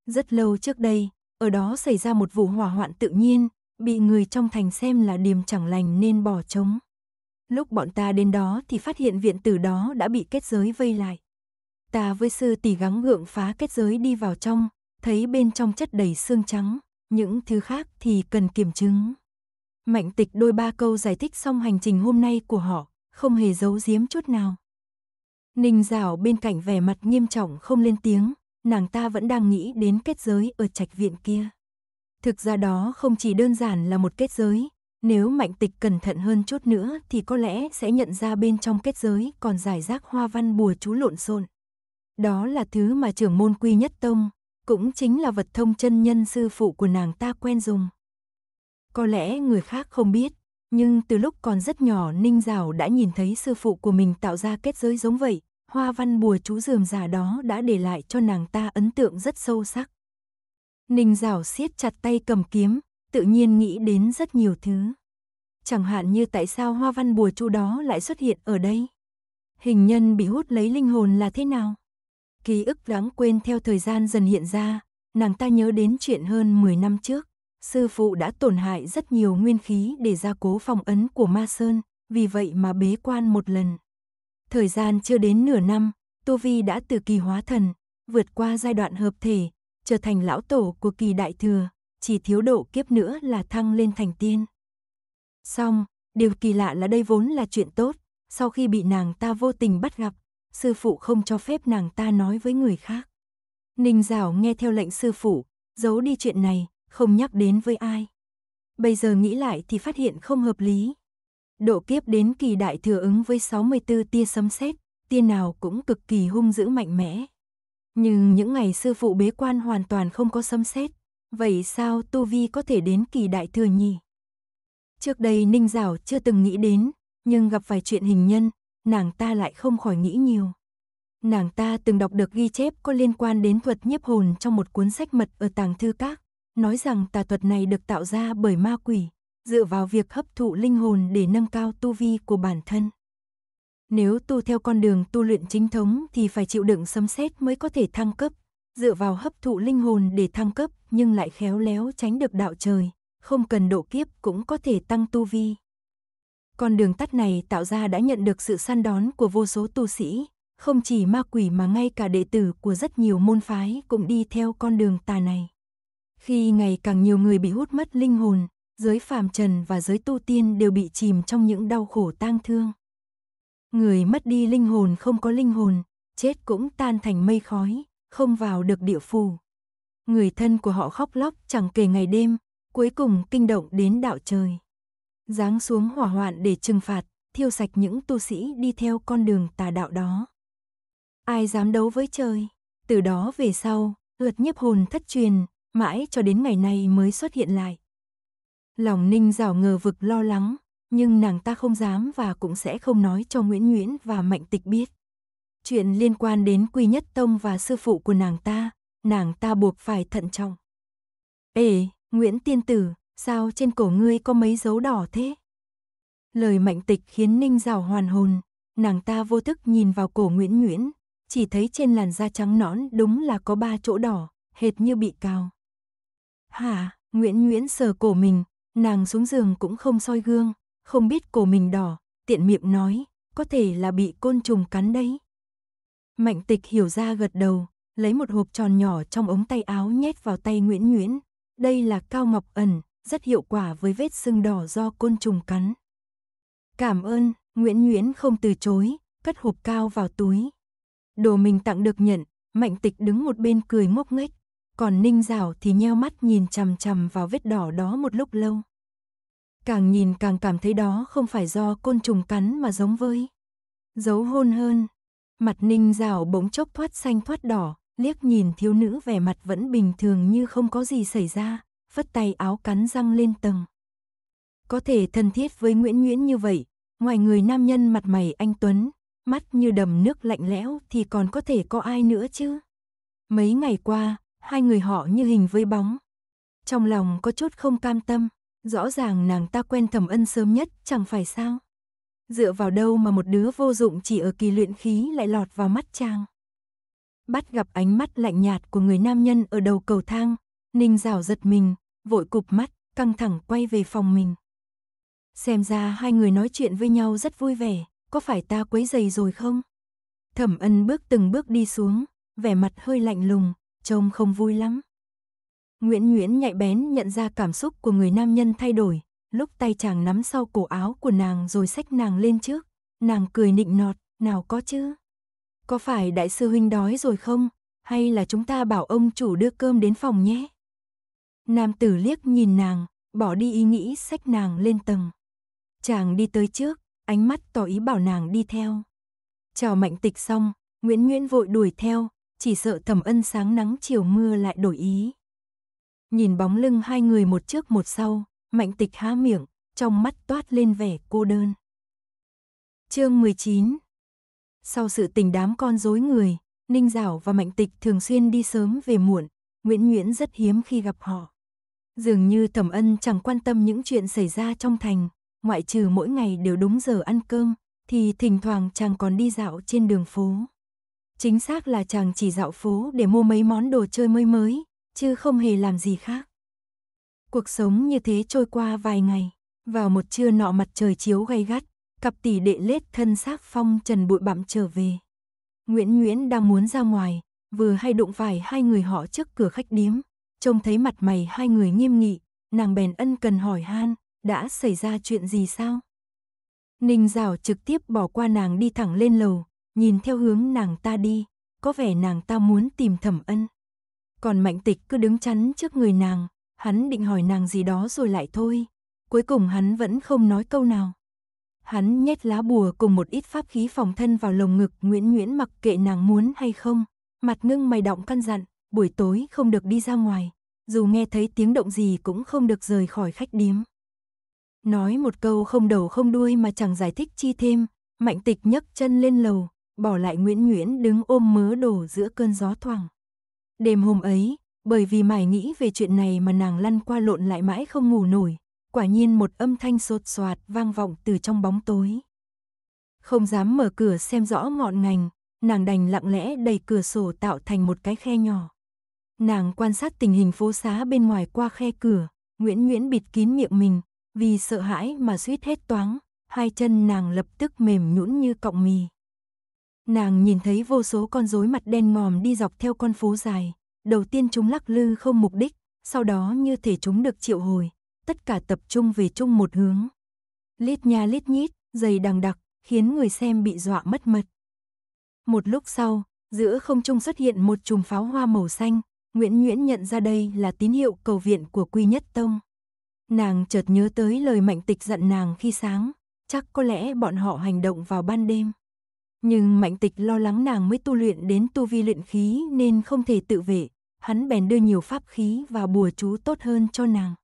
Speaker 1: Rất lâu trước đây, ở đó xảy ra một vụ hỏa hoạn tự nhiên, bị người trong thành xem là điềm chẳng lành nên bỏ trống. Lúc bọn ta đến đó thì phát hiện viện tử đó đã bị kết giới vây lại. Ta với sư tỷ gắng gượng phá kết giới đi vào trong, thấy bên trong chất đầy xương trắng, những thứ khác thì cần kiểm chứng. Mạnh tịch đôi ba câu giải thích xong hành trình hôm nay của họ, không hề giấu giếm chút nào. Ninh rào bên cạnh vẻ mặt nghiêm trọng không lên tiếng, nàng ta vẫn đang nghĩ đến kết giới ở trạch viện kia. Thực ra đó không chỉ đơn giản là một kết giới, nếu mạnh tịch cẩn thận hơn chút nữa thì có lẽ sẽ nhận ra bên trong kết giới còn giải rác hoa văn bùa chú lộn xộn. Đó là thứ mà trưởng môn quy nhất tông, cũng chính là vật thông chân nhân sư phụ của nàng ta quen dùng. Có lẽ người khác không biết, nhưng từ lúc còn rất nhỏ Ninh Giảo đã nhìn thấy sư phụ của mình tạo ra kết giới giống vậy, hoa văn bùa chú dườm già đó đã để lại cho nàng ta ấn tượng rất sâu sắc. Ninh Giảo siết chặt tay cầm kiếm, tự nhiên nghĩ đến rất nhiều thứ. Chẳng hạn như tại sao hoa văn bùa chú đó lại xuất hiện ở đây? Hình nhân bị hút lấy linh hồn là thế nào? Ký ức lãng quên theo thời gian dần hiện ra, nàng ta nhớ đến chuyện hơn 10 năm trước. Sư phụ đã tổn hại rất nhiều nguyên khí để gia cố phòng ấn của Ma Sơn, vì vậy mà bế quan một lần. Thời gian chưa đến nửa năm, Tô Vi đã từ kỳ hóa thần, vượt qua giai đoạn hợp thể, trở thành lão tổ của kỳ đại thừa, chỉ thiếu độ kiếp nữa là thăng lên thành tiên. Xong, điều kỳ lạ là đây vốn là chuyện tốt, sau khi bị nàng ta vô tình bắt gặp, sư phụ không cho phép nàng ta nói với người khác. Ninh Giảo nghe theo lệnh sư phụ, giấu đi chuyện này, không nhắc đến với ai. Bây giờ nghĩ lại thì phát hiện không hợp lý. Độ kiếp đến kỳ đại thừa ứng với 64 tia sấm sét, tia nào cũng cực kỳ hung dữ mạnh mẽ. Nhưng những ngày sư phụ bế quan hoàn toàn không có sấm sét, Vậy sao Tu Vi có thể đến kỳ đại thừa nhỉ? Trước đây Ninh Giảo chưa từng nghĩ đến, nhưng gặp phải chuyện hình nhân, nàng ta lại không khỏi nghĩ nhiều. Nàng ta từng đọc được ghi chép có liên quan đến thuật nhiếp hồn trong một cuốn sách mật ở tàng thư các, nói rằng tà thuật này được tạo ra bởi ma quỷ, dựa vào việc hấp thụ linh hồn để nâng cao tu vi của bản thân. Nếu tu theo con đường tu luyện chính thống thì phải chịu đựng sấm sét mới có thể thăng cấp, dựa vào hấp thụ linh hồn để thăng cấp nhưng lại khéo léo tránh được đạo trời, không cần độ kiếp cũng có thể tăng tu vi. Con đường tắt này tạo ra đã nhận được sự săn đón của vô số tu sĩ, không chỉ ma quỷ mà ngay cả đệ tử của rất nhiều môn phái cũng đi theo con đường tà này. Khi ngày càng nhiều người bị hút mất linh hồn, giới phàm trần và giới tu tiên đều bị chìm trong những đau khổ tang thương. Người mất đi linh hồn không có linh hồn, chết cũng tan thành mây khói, không vào được địa phủ. Người thân của họ khóc lóc chẳng kể ngày đêm, cuối cùng kinh động đến đạo trời. Giáng xuống hỏa hoạn để trừng phạt, thiêu sạch những tu sĩ đi theo con đường tà đạo đó. Ai dám đấu với trời? Từ đó về sau, ượt nhiếp hồn thất truyền, mãi cho đến ngày nay mới xuất hiện lại. Lòng Ninh rảo ngờ vực lo lắng, nhưng nàng ta không dám và cũng sẽ không nói cho Nguyễn Nguyễn và Mạnh Tịch biết. Chuyện liên quan đến Quy Nhất Tông và sư phụ của nàng ta, nàng ta buộc phải thận trọng. Ê, Nguyễn Tiên Tử, sao trên cổ ngươi có mấy dấu đỏ thế? Lời mạnh tịch khiến Ninh rào hoàn hồn, nàng ta vô thức nhìn vào cổ Nguyễn Nguyễn, chỉ thấy trên làn da trắng nõn đúng là có ba chỗ đỏ, hệt như bị cào. Hả, Nguyễn Nguyễn sờ cổ mình, nàng xuống giường cũng không soi gương, không biết cổ mình đỏ, tiện miệng nói, có thể là bị côn trùng cắn đấy. Mạnh tịch hiểu ra gật đầu, lấy một hộp tròn nhỏ trong ống tay áo nhét vào tay Nguyễn Nguyễn. Đây là cao ngọc ẩn, rất hiệu quả với vết sưng đỏ do côn trùng cắn. Cảm ơn, Nguyễn Nguyễn không từ chối, cất hộp cao vào túi. Đồ mình tặng được nhận, Mạnh tịch đứng một bên cười ngốc nghếch, còn Ninh Giảo thì nheo mắt nhìn chằm chằm vào vết đỏ đó một lúc lâu. Càng nhìn càng cảm thấy đó không phải do côn trùng cắn mà giống với. Dấu hôn hơn, Mặt ninh rào bỗng chốc thoát xanh thoát đỏ, liếc nhìn thiếu nữ vẻ mặt vẫn bình thường như không có gì xảy ra, phất tay áo cắn răng lên tầng. Có thể thân thiết với Nguyễn Nguyễn như vậy, ngoài người nam nhân mặt mày anh Tuấn, mắt như đầm nước lạnh lẽo thì còn có thể có ai nữa chứ? Mấy ngày qua, hai người họ như hình với bóng. Trong lòng có chút không cam tâm, rõ ràng nàng ta quen thẩm ân sớm nhất chẳng phải sao? dựa vào đâu mà một đứa vô dụng chỉ ở kỳ luyện khí lại lọt vào mắt trang Bắt gặp ánh mắt lạnh nhạt của người nam nhân ở đầu cầu thang, Ninh rào giật mình, vội cụp mắt, căng thẳng quay về phòng mình. Xem ra hai người nói chuyện với nhau rất vui vẻ, có phải ta quấy giày rồi không? Thẩm ân bước từng bước đi xuống, vẻ mặt hơi lạnh lùng, trông không vui lắm. Nguyễn Nguyễn nhạy bén nhận ra cảm xúc của người nam nhân thay đổi, lúc tay chàng nắm sau cổ áo của nàng rồi xách nàng lên trước, nàng cười nịnh nọt, nào có chứ. Có phải đại sư huynh đói rồi không, hay là chúng ta bảo ông chủ đưa cơm đến phòng nhé? Nam tử liếc nhìn nàng, bỏ đi ý nghĩ xách nàng lên tầng. Chàng đi tới trước, ánh mắt tỏ ý bảo nàng đi theo. Chào mạnh tịch xong, Nguyễn Nguyễn vội đuổi theo, chỉ sợ thẩm ân sáng nắng chiều mưa lại đổi ý. Nhìn bóng lưng hai người một trước một sau, mạnh tịch há miệng, trong mắt toát lên vẻ cô đơn. Chương 19 Sau sự tình đám con dối người, Ninh Giảo và Mạnh Tịch thường xuyên đi sớm về muộn, Nguyễn Nguyễn rất hiếm khi gặp họ. Dường như Thẩm Ân chẳng quan tâm những chuyện xảy ra trong thành, ngoại trừ mỗi ngày đều đúng giờ ăn cơm, thì thỉnh thoảng chàng còn đi dạo trên đường phố. Chính xác là chàng chỉ dạo phố để mua mấy món đồ chơi mới mới, chứ không hề làm gì khác. Cuộc sống như thế trôi qua vài ngày, vào một trưa nọ mặt trời chiếu gay gắt, cặp tỷ đệ lết thân xác phong trần bụi bặm trở về. Nguyễn Nguyễn đang muốn ra ngoài, vừa hay đụng phải hai người họ trước cửa khách điếm, trông thấy mặt mày hai người nghiêm nghị, nàng bèn ân cần hỏi han, đã xảy ra chuyện gì sao? Ninh rào trực tiếp bỏ qua nàng đi thẳng lên lầu, nhìn theo hướng nàng ta đi, có vẻ nàng ta muốn tìm thẩm ân. Còn Mạnh Tịch cứ đứng chắn trước người nàng, Hắn định hỏi nàng gì đó rồi lại thôi. Cuối cùng hắn vẫn không nói câu nào. Hắn nhét lá bùa cùng một ít pháp khí phòng thân vào lồng ngực Nguyễn Nguyễn mặc kệ nàng muốn hay không. Mặt ngưng mày động căn dặn, buổi tối không được đi ra ngoài. Dù nghe thấy tiếng động gì cũng không được rời khỏi khách điếm. Nói một câu không đầu không đuôi mà chẳng giải thích chi thêm, Mạnh tịch nhấc chân lên lầu, bỏ lại Nguyễn Nguyễn đứng ôm mớ đồ giữa cơn gió thoảng. Đêm hôm ấy, bởi vì mải nghĩ về chuyện này mà nàng lăn qua lộn lại mãi không ngủ nổi. Quả nhiên một âm thanh sột soạt vang vọng từ trong bóng tối. Không dám mở cửa xem rõ ngọn ngành, nàng đành lặng lẽ đẩy cửa sổ tạo thành một cái khe nhỏ. Nàng quan sát tình hình phố xá bên ngoài qua khe cửa, Nguyễn Nguyễn bịt kín miệng mình, vì sợ hãi mà suýt hết toáng, hai chân nàng lập tức mềm nhũn như cọng mì. Nàng nhìn thấy vô số con rối mặt đen ngòm đi dọc theo con phố dài, đầu tiên chúng lắc lư không mục đích, sau đó như thể chúng được triệu hồi, tất cả tập trung về chung một hướng. Lít nha lít nhít, dày đằng đặc, khiến người xem bị dọa mất mật. Một lúc sau, giữa không trung xuất hiện một chùm pháo hoa màu xanh, Nguyễn Nguyễn nhận ra đây là tín hiệu cầu viện của Quy Nhất Tông. Nàng chợt nhớ tới lời mạnh tịch dặn nàng khi sáng, chắc có lẽ bọn họ hành động vào ban đêm. Nhưng mạnh tịch lo lắng nàng mới tu luyện đến tu vi luyện khí nên không thể tự vệ, hắn bèn đưa nhiều pháp khí và bùa chú tốt hơn cho nàng.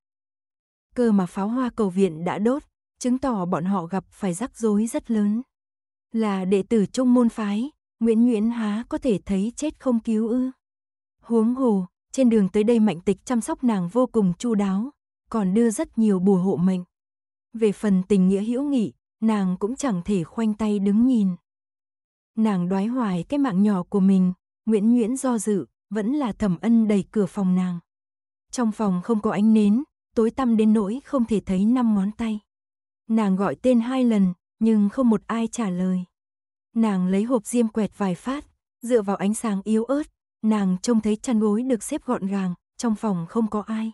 Speaker 1: Cơ mà pháo hoa cầu viện đã đốt, chứng tỏ bọn họ gặp phải rắc rối rất lớn. Là đệ tử trong môn phái, Nguyễn Nguyễn há có thể thấy chết không cứu ư. Huống hồ, trên đường tới đây mạnh tịch chăm sóc nàng vô cùng chu đáo, còn đưa rất nhiều bùa hộ mệnh. Về phần tình nghĩa hữu nghị, nàng cũng chẳng thể khoanh tay đứng nhìn. Nàng đoái hoài cái mạng nhỏ của mình, Nguyễn Nguyễn do dự, vẫn là thẩm ân đẩy cửa phòng nàng. Trong phòng không có ánh nến, tối tăm đến nỗi không thể thấy năm ngón tay. Nàng gọi tên hai lần, nhưng không một ai trả lời. Nàng lấy hộp diêm quẹt vài phát, dựa vào ánh sáng yếu ớt, nàng trông thấy chăn gối được xếp gọn gàng, trong phòng không có ai.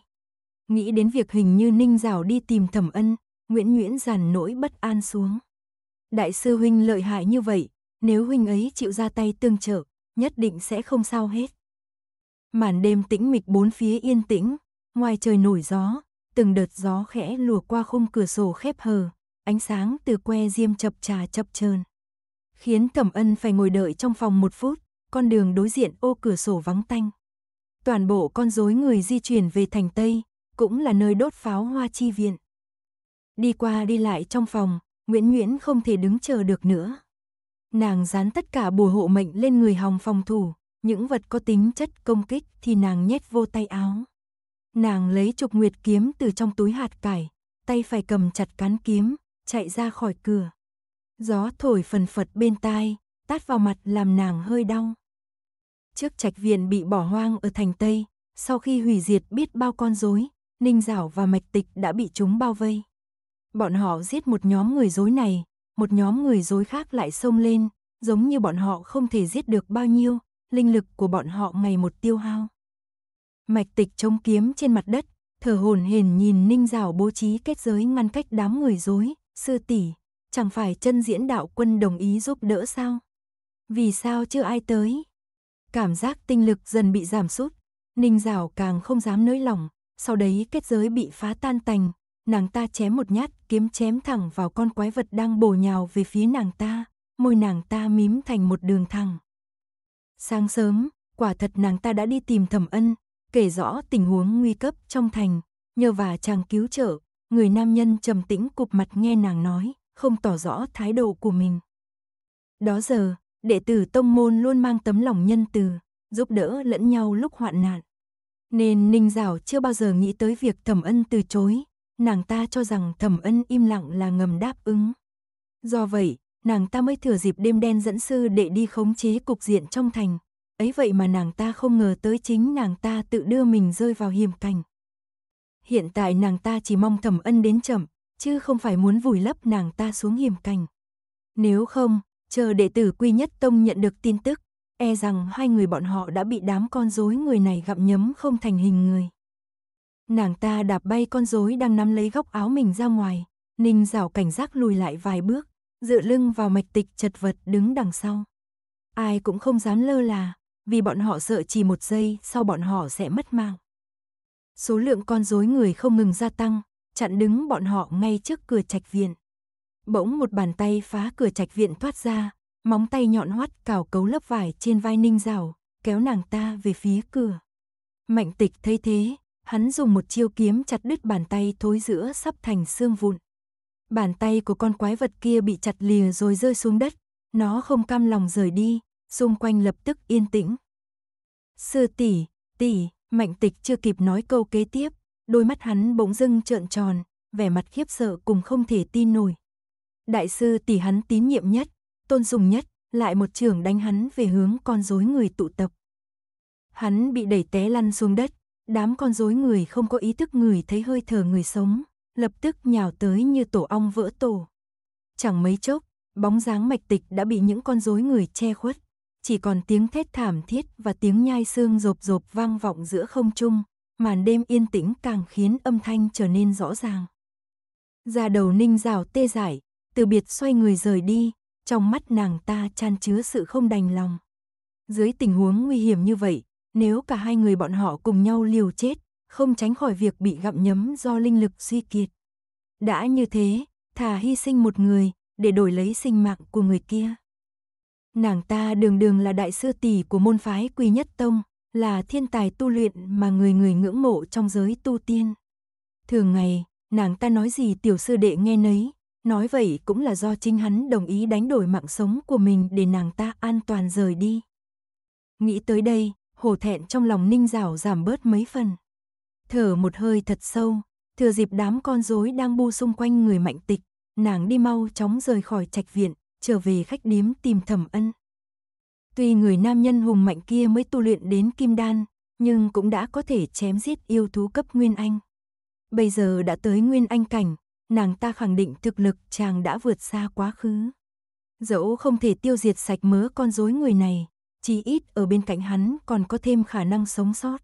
Speaker 1: Nghĩ đến việc hình như Ninh rào đi tìm Thẩm Ân, Nguyễn Nguyễn giàn nỗi bất an xuống. Đại sư huynh lợi hại như vậy, nếu huynh ấy chịu ra tay tương trợ, nhất định sẽ không sao hết. Màn đêm tĩnh mịch bốn phía yên tĩnh, ngoài trời nổi gió, từng đợt gió khẽ lùa qua khung cửa sổ khép hờ, ánh sáng từ que diêm chập trà chập chờn. Khiến Thẩm Ân phải ngồi đợi trong phòng một phút, con đường đối diện ô cửa sổ vắng tanh. Toàn bộ con rối người di chuyển về thành Tây, cũng là nơi đốt pháo hoa chi viện. Đi qua đi lại trong phòng, Nguyễn Nguyễn không thể đứng chờ được nữa. Nàng dán tất cả bùa hộ mệnh lên người hòng phòng thủ, những vật có tính chất công kích thì nàng nhét vô tay áo. Nàng lấy trục nguyệt kiếm từ trong túi hạt cải, tay phải cầm chặt cán kiếm, chạy ra khỏi cửa. Gió thổi phần phật bên tai, tát vào mặt làm nàng hơi đau. Trước trạch viện bị bỏ hoang ở thành Tây, sau khi hủy diệt biết bao con rối, Ninh Giảo và Mạch Tịch đã bị chúng bao vây. Bọn họ giết một nhóm người dối này, một nhóm người dối khác lại xông lên, giống như bọn họ không thể giết được bao nhiêu, linh lực của bọn họ ngày một tiêu hao. Mạch tịch chống kiếm trên mặt đất, thở hồn hển nhìn ninh rào bố trí kết giới ngăn cách đám người dối, sư tỷ chẳng phải chân diễn đạo quân đồng ý giúp đỡ sao? Vì sao chưa ai tới? Cảm giác tinh lực dần bị giảm sút, ninh rào càng không dám nới lỏng, sau đấy kết giới bị phá tan tành, nàng ta chém một nhát kiếm chém thẳng vào con quái vật đang bổ nhào về phía nàng ta, môi nàng ta mím thành một đường thẳng. Sáng sớm, quả thật nàng ta đã đi tìm thẩm ân, kể rõ tình huống nguy cấp trong thành, nhờ và chàng cứu trợ, người nam nhân trầm tĩnh cụp mặt nghe nàng nói, không tỏ rõ thái độ của mình. Đó giờ, đệ tử tông môn luôn mang tấm lòng nhân từ, giúp đỡ lẫn nhau lúc hoạn nạn. Nên Ninh Giảo chưa bao giờ nghĩ tới việc thẩm ân từ chối, nàng ta cho rằng thẩm ân im lặng là ngầm đáp ứng. Do vậy, nàng ta mới thừa dịp đêm đen dẫn sư để đi khống chế cục diện trong thành. Ấy vậy mà nàng ta không ngờ tới chính nàng ta tự đưa mình rơi vào hiểm cảnh. Hiện tại nàng ta chỉ mong thẩm ân đến chậm, chứ không phải muốn vùi lấp nàng ta xuống hiểm cảnh. Nếu không, chờ đệ tử Quy Nhất Tông nhận được tin tức, e rằng hai người bọn họ đã bị đám con rối người này gặm nhấm không thành hình người. Nàng ta đạp bay con rối đang nắm lấy góc áo mình ra ngoài, Ninh Giảo cảnh giác lùi lại vài bước, dựa lưng vào mạch tịch chật vật đứng đằng sau. Ai cũng không dám lơ là, vì bọn họ sợ chỉ một giây sau bọn họ sẽ mất mạng. Số lượng con rối người không ngừng gia tăng, chặn đứng bọn họ ngay trước cửa trạch viện. Bỗng một bàn tay phá cửa trạch viện thoát ra, móng tay nhọn hoắt cào cấu lớp vải trên vai ninh rào, kéo nàng ta về phía cửa. Mạnh tịch thấy thế, hắn dùng một chiêu kiếm chặt đứt bàn tay thối giữa sắp thành xương vụn. Bàn tay của con quái vật kia bị chặt lìa rồi rơi xuống đất. Nó không cam lòng rời đi, xung quanh lập tức yên tĩnh. Sư tỷ, tỷ, mạnh tịch chưa kịp nói câu kế tiếp, đôi mắt hắn bỗng dưng trợn tròn, vẻ mặt khiếp sợ cùng không thể tin nổi. Đại sư tỷ hắn tín nhiệm nhất, tôn dùng nhất, lại một trường đánh hắn về hướng con rối người tụ tập. Hắn bị đẩy té lăn xuống đất, đám con rối người không có ý thức người thấy hơi thở người sống, lập tức nhào tới như tổ ong vỡ tổ. Chẳng mấy chốc, bóng dáng mạch tịch đã bị những con rối người che khuất, chỉ còn tiếng thét thảm thiết và tiếng nhai xương rộp rộp vang vọng giữa không trung, màn đêm yên tĩnh càng khiến âm thanh trở nên rõ ràng. Ra đầu ninh rào tê giải, từ biệt xoay người rời đi, trong mắt nàng ta chan chứa sự không đành lòng. Dưới tình huống nguy hiểm như vậy, nếu cả hai người bọn họ cùng nhau liều chết, không tránh khỏi việc bị gặm nhấm do linh lực suy kiệt. Đã như thế, thà hy sinh một người để đổi lấy sinh mạng của người kia. Nàng ta đường đường là đại sư tỷ của môn phái Quy Nhất Tông, là thiên tài tu luyện mà người người ngưỡng mộ trong giới tu tiên. Thường ngày, nàng ta nói gì tiểu sư đệ nghe nấy, nói vậy cũng là do chính hắn đồng ý đánh đổi mạng sống của mình để nàng ta an toàn rời đi. Nghĩ tới đây, hổ thẹn trong lòng ninh rảo giảm bớt mấy phần. Thở một hơi thật sâu, thừa dịp đám con rối đang bu xung quanh người mạnh tịch, nàng đi mau chóng rời khỏi trạch viện, trở về khách điếm tìm thẩm ân. Tuy người nam nhân hùng mạnh kia mới tu luyện đến kim đan, nhưng cũng đã có thể chém giết yêu thú cấp Nguyên Anh. Bây giờ đã tới Nguyên Anh cảnh, nàng ta khẳng định thực lực chàng đã vượt xa quá khứ. Dẫu không thể tiêu diệt sạch mớ con rối người này, chỉ ít ở bên cạnh hắn còn có thêm khả năng sống sót.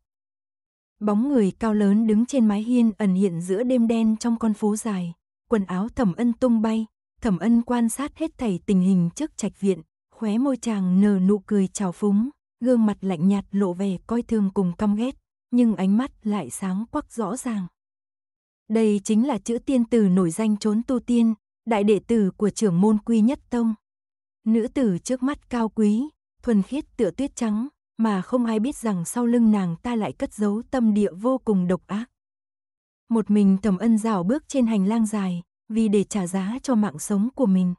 Speaker 1: Bóng người cao lớn đứng trên mái hiên ẩn hiện giữa đêm đen trong con phố dài, quần áo thẩm ân tung bay, thẩm ân quan sát hết thảy tình hình trước trạch viện, khóe môi chàng nở nụ cười trào phúng, gương mặt lạnh nhạt lộ vẻ coi thường cùng căm ghét, nhưng ánh mắt lại sáng quắc rõ ràng. Đây chính là chữ tiên tử nổi danh trốn tu tiên, đại đệ tử của trưởng môn quy nhất tông. Nữ tử trước mắt cao quý, thuần khiết tựa tuyết trắng, mà không ai biết rằng sau lưng nàng ta lại cất giấu tâm địa vô cùng độc ác. Một mình Thẩm Ân rào bước trên hành lang dài, vì để trả giá cho mạng sống của mình.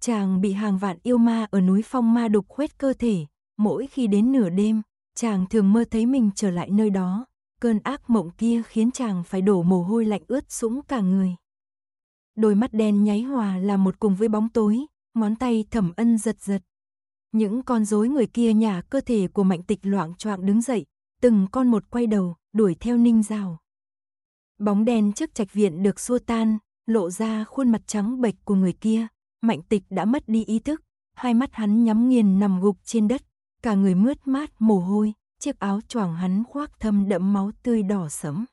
Speaker 1: Chàng bị hàng vạn yêu ma ở núi Phong Ma đục khuét cơ thể, mỗi khi đến nửa đêm, chàng thường mơ thấy mình trở lại nơi đó, cơn ác mộng kia khiến chàng phải đổ mồ hôi lạnh ướt sũng cả người. Đôi mắt đen nháy hòa là một cùng với bóng tối, ngón tay Thẩm Ân giật giật, những con rối người kia nhà cơ thể của mạnh tịch loạn choạng đứng dậy, từng con một quay đầu, đuổi theo ninh rào. Bóng đen trước trạch viện được xua tan, lộ ra khuôn mặt trắng bệch của người kia, mạnh tịch đã mất đi ý thức, hai mắt hắn nhắm nghiền nằm gục trên đất, cả người mướt mát mồ hôi, chiếc áo choàng hắn khoác thâm đẫm máu tươi đỏ sẫm.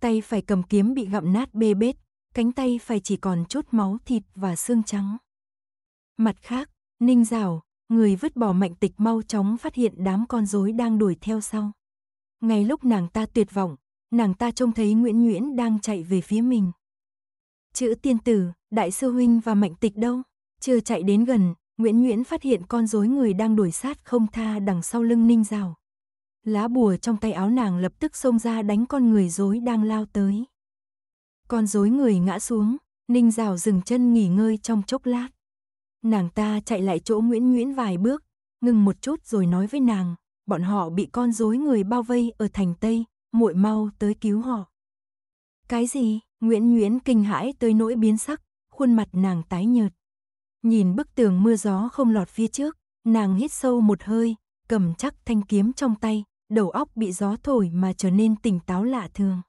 Speaker 1: Tay phải cầm kiếm bị gặm nát bê bết, cánh tay phải chỉ còn chút máu thịt và xương trắng. Mặt khác, Ninh rào người vứt bỏ mạnh tịch mau chóng phát hiện đám con rối đang đuổi theo sau. Ngay lúc nàng ta tuyệt vọng, nàng ta trông thấy Nguyễn Nguyễn đang chạy về phía mình. Chữ tiên tử, đại sư huynh và mạnh tịch đâu? Chưa chạy đến gần, Nguyễn Nguyễn phát hiện con rối người đang đuổi sát không tha đằng sau lưng ninh rào. Lá bùa trong tay áo nàng lập tức xông ra đánh con người rối đang lao tới. Con rối người ngã xuống, ninh rào dừng chân nghỉ ngơi trong chốc lát. Nàng ta chạy lại chỗ Nguyễn Nguyễn vài bước, ngừng một chút rồi nói với nàng, bọn họ bị con rối người bao vây ở thành Tây, muội mau tới cứu họ. Cái gì? Nguyễn Nguyễn kinh hãi tới nỗi biến sắc, khuôn mặt nàng tái nhợt. Nhìn bức tường mưa gió không lọt phía trước, nàng hít sâu một hơi, cầm chắc thanh kiếm trong tay, đầu óc bị gió thổi mà trở nên tỉnh táo lạ thường.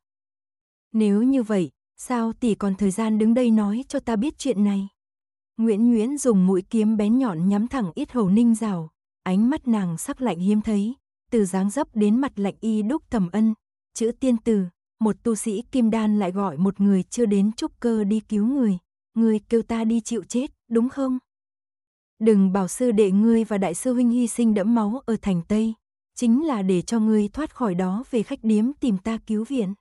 Speaker 1: Nếu như vậy, sao tỷ còn thời gian đứng đây nói cho ta biết chuyện này? Nguyễn Nguyễn dùng mũi kiếm bén nhọn nhắm thẳng ít hầu ninh rào, ánh mắt nàng sắc lạnh hiếm thấy, từ dáng dấp đến mặt lạnh y đúc thầm ân, chữ tiên từ một tu sĩ kim đan lại gọi một người chưa đến trúc cơ đi cứu người, người kêu ta đi chịu chết, đúng không? Đừng bảo sư đệ ngươi và đại sư huynh hy sinh đẫm máu ở thành Tây, chính là để cho ngươi thoát khỏi đó về khách điếm tìm ta cứu viện.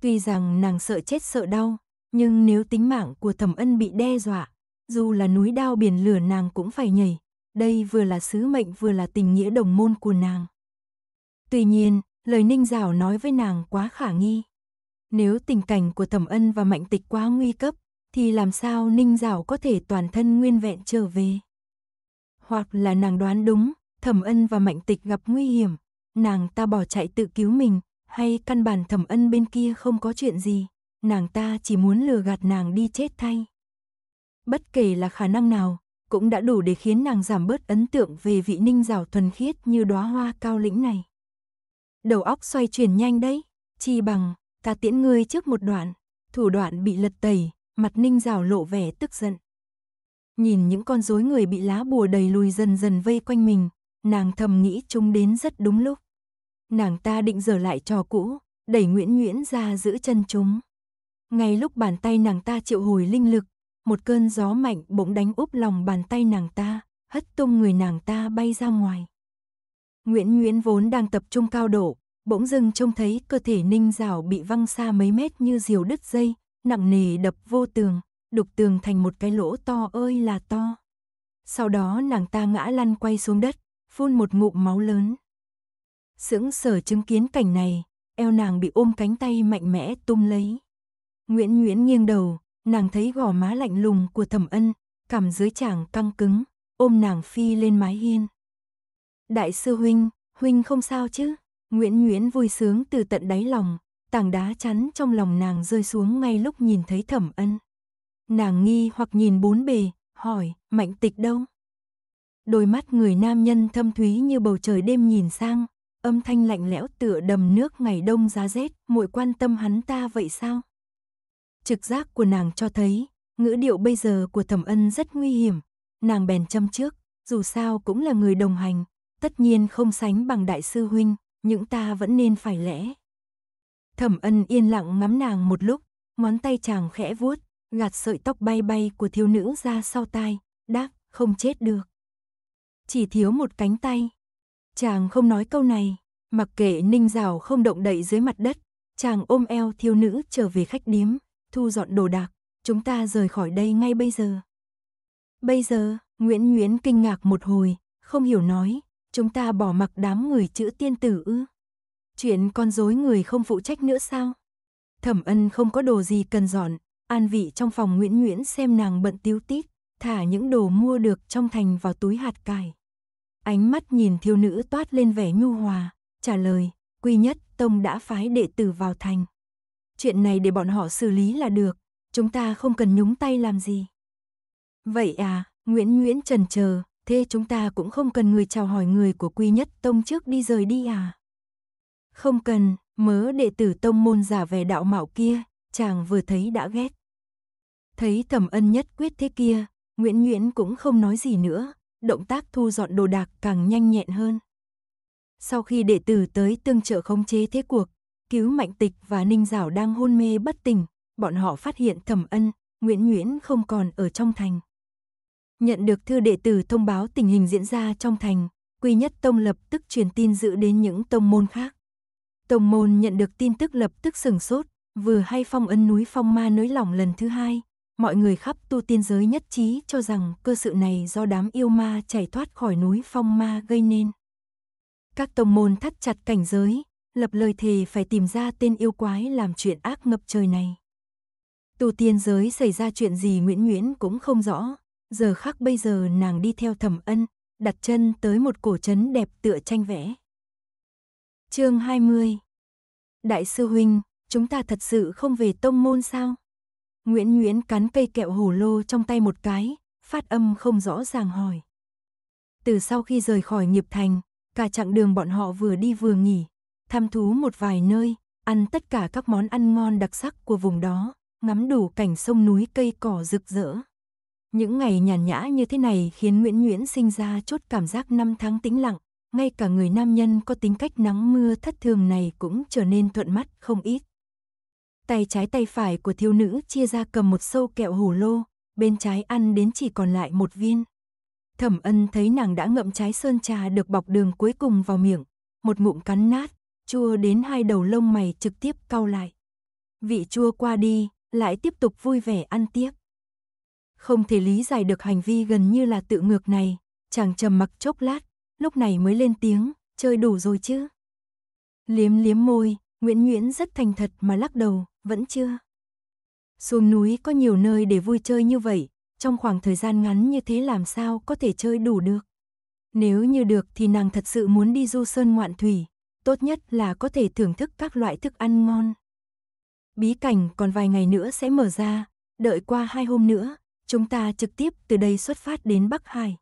Speaker 1: Tuy rằng nàng sợ chết sợ đau, nhưng nếu tính mạng của thẩm ân bị đe dọa, dù là núi đao biển lửa nàng cũng phải nhảy, đây vừa là sứ mệnh vừa là tình nghĩa đồng môn của nàng. Tuy nhiên, lời ninh rào nói với nàng quá khả nghi. Nếu tình cảnh của Thẩm Ân và Mạnh Tịch quá nguy cấp, thì làm sao ninh rào có thể toàn thân nguyên vẹn trở về? Hoặc là nàng đoán đúng, Thẩm Ân và Mạnh Tịch gặp nguy hiểm, nàng ta bỏ chạy tự cứu mình, hay căn bản Thẩm Ân bên kia không có chuyện gì, nàng ta chỉ muốn lừa gạt nàng đi chết thay bất kể là khả năng nào, cũng đã đủ để khiến nàng giảm bớt ấn tượng về vị ninh rào thuần khiết như đóa hoa cao lĩnh này. Đầu óc xoay chuyển nhanh đấy, chi bằng, ta tiễn ngươi trước một đoạn, thủ đoạn bị lật tẩy, mặt ninh rào lộ vẻ tức giận. Nhìn những con rối người bị lá bùa đầy lùi dần dần vây quanh mình, nàng thầm nghĩ chúng đến rất đúng lúc. Nàng ta định dở lại trò cũ, đẩy Nguyễn Nguyễn ra giữ chân chúng. Ngay lúc bàn tay nàng ta triệu hồi linh lực, một cơn gió mạnh bỗng đánh úp lòng bàn tay nàng ta, hất tung người nàng ta bay ra ngoài. Nguyễn Nguyễn vốn đang tập trung cao độ, bỗng dưng trông thấy cơ thể ninh rảo bị văng xa mấy mét như diều đứt dây, nặng nề đập vô tường, đục tường thành một cái lỗ to ơi là to. Sau đó nàng ta ngã lăn quay xuống đất, phun một ngụm máu lớn. Sững sở chứng kiến cảnh này, eo nàng bị ôm cánh tay mạnh mẽ tung lấy. Nguyễn Nguyễn nghiêng đầu, nàng thấy gò má lạnh lùng của thẩm ân, cảm dưới chàng căng cứng, ôm nàng phi lên mái hiên. Đại sư huynh, huynh không sao chứ? Nguyễn Nguyễn vui sướng từ tận đáy lòng, tảng đá chắn trong lòng nàng rơi xuống ngay lúc nhìn thấy thẩm ân. Nàng nghi hoặc nhìn bốn bề, hỏi, mạnh tịch đâu? Đôi mắt người nam nhân thâm thúy như bầu trời đêm nhìn sang, âm thanh lạnh lẽo tựa đầm nước ngày đông giá rét, muội quan tâm hắn ta vậy sao? Trực giác của nàng cho thấy, ngữ điệu bây giờ của thẩm ân rất nguy hiểm. Nàng bèn châm trước, dù sao cũng là người đồng hành, tất nhiên không sánh bằng đại sư huynh, những ta vẫn nên phải lẽ. Thẩm ân yên lặng ngắm nàng một lúc, ngón tay chàng khẽ vuốt, gạt sợi tóc bay bay của thiếu nữ ra sau tai, đáp, không chết được. Chỉ thiếu một cánh tay. Chàng không nói câu này, mặc kệ ninh rào không động đậy dưới mặt đất, chàng ôm eo thiếu nữ trở về khách điếm thu dọn đồ đạc, chúng ta rời khỏi đây ngay bây giờ. Bây giờ, Nguyễn Nguyễn kinh ngạc một hồi, không hiểu nói, chúng ta bỏ mặc đám người chữ tiên tử ư. Chuyện con dối người không phụ trách nữa sao? Thẩm ân không có đồ gì cần dọn, an vị trong phòng Nguyễn Nguyễn xem nàng bận tiếu tít, thả những đồ mua được trong thành vào túi hạt cải. Ánh mắt nhìn thiếu nữ toát lên vẻ nhu hòa, trả lời, quy nhất tông đã phái đệ tử vào thành chuyện này để bọn họ xử lý là được, chúng ta không cần nhúng tay làm gì. Vậy à, Nguyễn Nguyễn trần chờ, thế chúng ta cũng không cần người chào hỏi người của Quy Nhất Tông trước đi rời đi à? Không cần, mớ đệ tử tông môn giả về đạo mạo kia, chàng vừa thấy đã ghét. Thấy thẩm ân nhất quyết thế kia, Nguyễn Nguyễn cũng không nói gì nữa, động tác thu dọn đồ đạc càng nhanh nhẹn hơn. Sau khi đệ tử tới tương trợ khống chế thế cuộc, cứu mạnh tịch và ninh dảo đang hôn mê bất tỉnh, bọn họ phát hiện thẩm ân, Nguyễn Nguyễn không còn ở trong thành. Nhận được thư đệ tử thông báo tình hình diễn ra trong thành, Quy Nhất Tông lập tức truyền tin dự đến những tông môn khác. Tông môn nhận được tin tức lập tức sừng sốt, vừa hay phong ân núi phong ma nới lỏng lần thứ hai, mọi người khắp tu tiên giới nhất trí cho rằng cơ sự này do đám yêu ma chảy thoát khỏi núi phong ma gây nên. Các tông môn thắt chặt cảnh giới, lập lời thề phải tìm ra tên yêu quái làm chuyện ác ngập trời này. Tu tiên giới xảy ra chuyện gì Nguyễn Nguyễn cũng không rõ, giờ khắc bây giờ nàng đi theo thẩm ân, đặt chân tới một cổ trấn đẹp tựa tranh vẽ. chương 20 Đại sư Huynh, chúng ta thật sự không về tông môn sao? Nguyễn Nguyễn cắn cây kẹo hồ lô trong tay một cái, phát âm không rõ ràng hỏi. Từ sau khi rời khỏi nghiệp thành, cả chặng đường bọn họ vừa đi vừa nghỉ, thăm thú một vài nơi, ăn tất cả các món ăn ngon đặc sắc của vùng đó, ngắm đủ cảnh sông núi cây cỏ rực rỡ. Những ngày nhàn nhã như thế này khiến Nguyễn Nguyễn sinh ra chốt cảm giác năm tháng tĩnh lặng, ngay cả người nam nhân có tính cách nắng mưa thất thường này cũng trở nên thuận mắt không ít. Tay trái tay phải của thiếu nữ chia ra cầm một sâu kẹo hồ lô, bên trái ăn đến chỉ còn lại một viên. Thẩm ân thấy nàng đã ngậm trái sơn trà được bọc đường cuối cùng vào miệng, một ngụm cắn nát, chua đến hai đầu lông mày trực tiếp cau lại. Vị chua qua đi, lại tiếp tục vui vẻ ăn tiếp. Không thể lý giải được hành vi gần như là tự ngược này, chàng trầm mặc chốc lát, lúc này mới lên tiếng, chơi đủ rồi chứ. Liếm liếm môi, Nguyễn Nguyễn rất thành thật mà lắc đầu, vẫn chưa. Xuống núi có nhiều nơi để vui chơi như vậy, trong khoảng thời gian ngắn như thế làm sao có thể chơi đủ được. Nếu như được thì nàng thật sự muốn đi du sơn ngoạn thủy, tốt nhất là có thể thưởng thức các loại thức ăn ngon. Bí cảnh còn vài ngày nữa sẽ mở ra, đợi qua hai hôm nữa, chúng ta trực tiếp từ đây xuất phát đến Bắc Hải.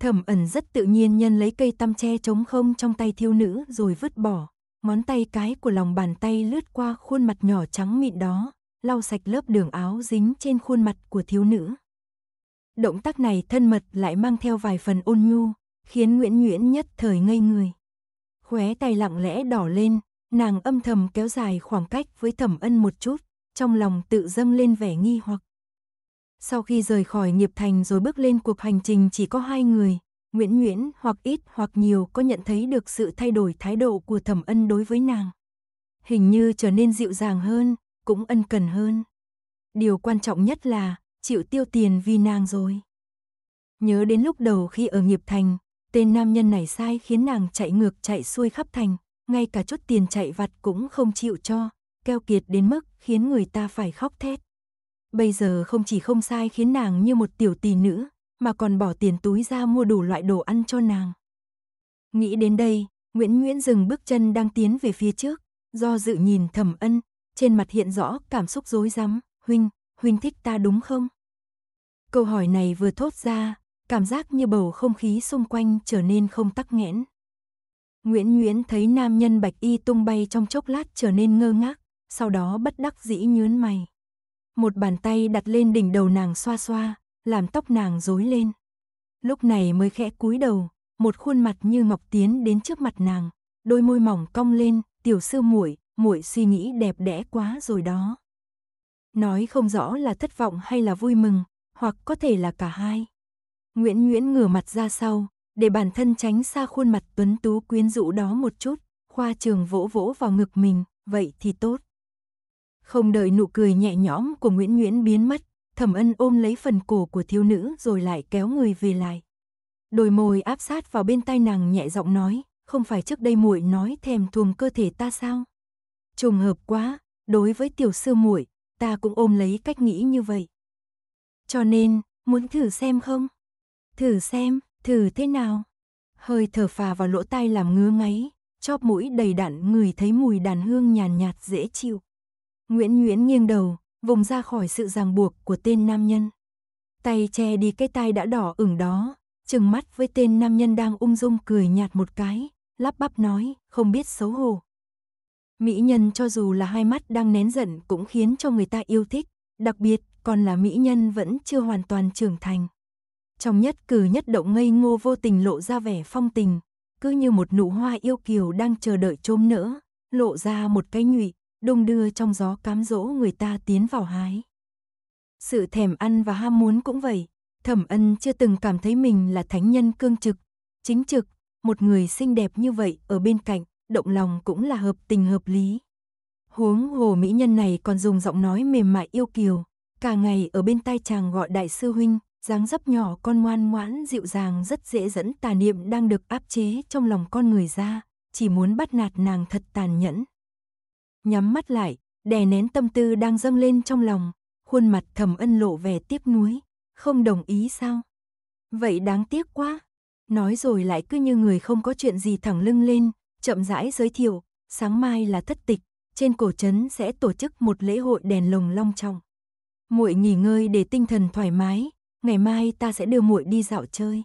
Speaker 1: Thẩm ẩn rất tự nhiên nhân lấy cây tăm tre trống không trong tay thiêu nữ rồi vứt bỏ, ngón tay cái của lòng bàn tay lướt qua khuôn mặt nhỏ trắng mịn đó, lau sạch lớp đường áo dính trên khuôn mặt của thiếu nữ. Động tác này thân mật lại mang theo vài phần ôn nhu, khiến Nguyễn Nguyễn nhất thời ngây người khóe tay lặng lẽ đỏ lên, nàng âm thầm kéo dài khoảng cách với thẩm ân một chút, trong lòng tự dâng lên vẻ nghi hoặc. Sau khi rời khỏi nghiệp thành rồi bước lên cuộc hành trình chỉ có hai người, Nguyễn Nguyễn hoặc ít hoặc nhiều có nhận thấy được sự thay đổi thái độ của thẩm ân đối với nàng. Hình như trở nên dịu dàng hơn, cũng ân cần hơn. Điều quan trọng nhất là chịu tiêu tiền vì nàng rồi. Nhớ đến lúc đầu khi ở nghiệp thành, Tên nam nhân này sai khiến nàng chạy ngược chạy xuôi khắp thành, ngay cả chút tiền chạy vặt cũng không chịu cho, keo kiệt đến mức khiến người ta phải khóc thét. Bây giờ không chỉ không sai khiến nàng như một tiểu tỷ nữ, mà còn bỏ tiền túi ra mua đủ loại đồ ăn cho nàng. Nghĩ đến đây, Nguyễn Nguyễn dừng bước chân đang tiến về phía trước, do dự nhìn thẩm ân, trên mặt hiện rõ cảm xúc rối rắm, huynh, huynh thích ta đúng không? Câu hỏi này vừa thốt ra, cảm giác như bầu không khí xung quanh trở nên không tắc nghẽn. Nguyễn Nguyễn thấy nam nhân bạch y tung bay trong chốc lát trở nên ngơ ngác, sau đó bất đắc dĩ nhướn mày. Một bàn tay đặt lên đỉnh đầu nàng xoa xoa, làm tóc nàng rối lên. Lúc này mới khẽ cúi đầu, một khuôn mặt như ngọc tiến đến trước mặt nàng, đôi môi mỏng cong lên, "Tiểu sư muội, muội suy nghĩ đẹp đẽ quá rồi đó." Nói không rõ là thất vọng hay là vui mừng, hoặc có thể là cả hai. Nguyễn Nguyễn ngửa mặt ra sau, để bản thân tránh xa khuôn mặt tuấn tú quyến rũ đó một chút, khoa trường vỗ vỗ vào ngực mình, vậy thì tốt. Không đợi nụ cười nhẹ nhõm của Nguyễn Nguyễn biến mất, thẩm ân ôm lấy phần cổ của thiếu nữ rồi lại kéo người về lại. Đôi môi áp sát vào bên tai nàng nhẹ giọng nói, không phải trước đây muội nói thèm thuồng cơ thể ta sao? Trùng hợp quá, đối với tiểu sư muội, ta cũng ôm lấy cách nghĩ như vậy. Cho nên, muốn thử xem không? Thử xem, thử thế nào. Hơi thở phà vào lỗ tai làm ngứa ngáy, chóp mũi đầy đặn người thấy mùi đàn hương nhàn nhạt, nhạt dễ chịu. Nguyễn Nguyễn nghiêng đầu, vùng ra khỏi sự ràng buộc của tên nam nhân. Tay che đi cái tai đã đỏ ửng đó, chừng mắt với tên nam nhân đang ung dung cười nhạt một cái, lắp bắp nói, không biết xấu hổ. Mỹ nhân cho dù là hai mắt đang nén giận cũng khiến cho người ta yêu thích, đặc biệt còn là mỹ nhân vẫn chưa hoàn toàn trưởng thành. Trong nhất cử nhất động ngây ngô vô tình lộ ra vẻ phong tình, cứ như một nụ hoa yêu kiều đang chờ đợi chôm nữa, lộ ra một cái nhụy, đung đưa trong gió cám dỗ người ta tiến vào hái. Sự thèm ăn và ham muốn cũng vậy, Thẩm Ân chưa từng cảm thấy mình là thánh nhân cương trực, chính trực, một người xinh đẹp như vậy ở bên cạnh, động lòng cũng là hợp tình hợp lý. Huống hồ mỹ nhân này còn dùng giọng nói mềm mại yêu kiều, cả ngày ở bên tai chàng gọi đại sư huynh, dáng dấp nhỏ con ngoan ngoãn dịu dàng rất dễ dẫn tà niệm đang được áp chế trong lòng con người ra, chỉ muốn bắt nạt nàng thật tàn nhẫn. Nhắm mắt lại, đè nén tâm tư đang dâng lên trong lòng, khuôn mặt thầm ân lộ vẻ tiếp nuối, không đồng ý sao? Vậy đáng tiếc quá. Nói rồi lại cứ như người không có chuyện gì thẳng lưng lên, chậm rãi giới thiệu, sáng mai là thất tịch, trên cổ trấn sẽ tổ chức một lễ hội đèn lồng long trọng. Muội nghỉ ngơi để tinh thần thoải mái, ngày mai ta sẽ đưa muội đi dạo chơi.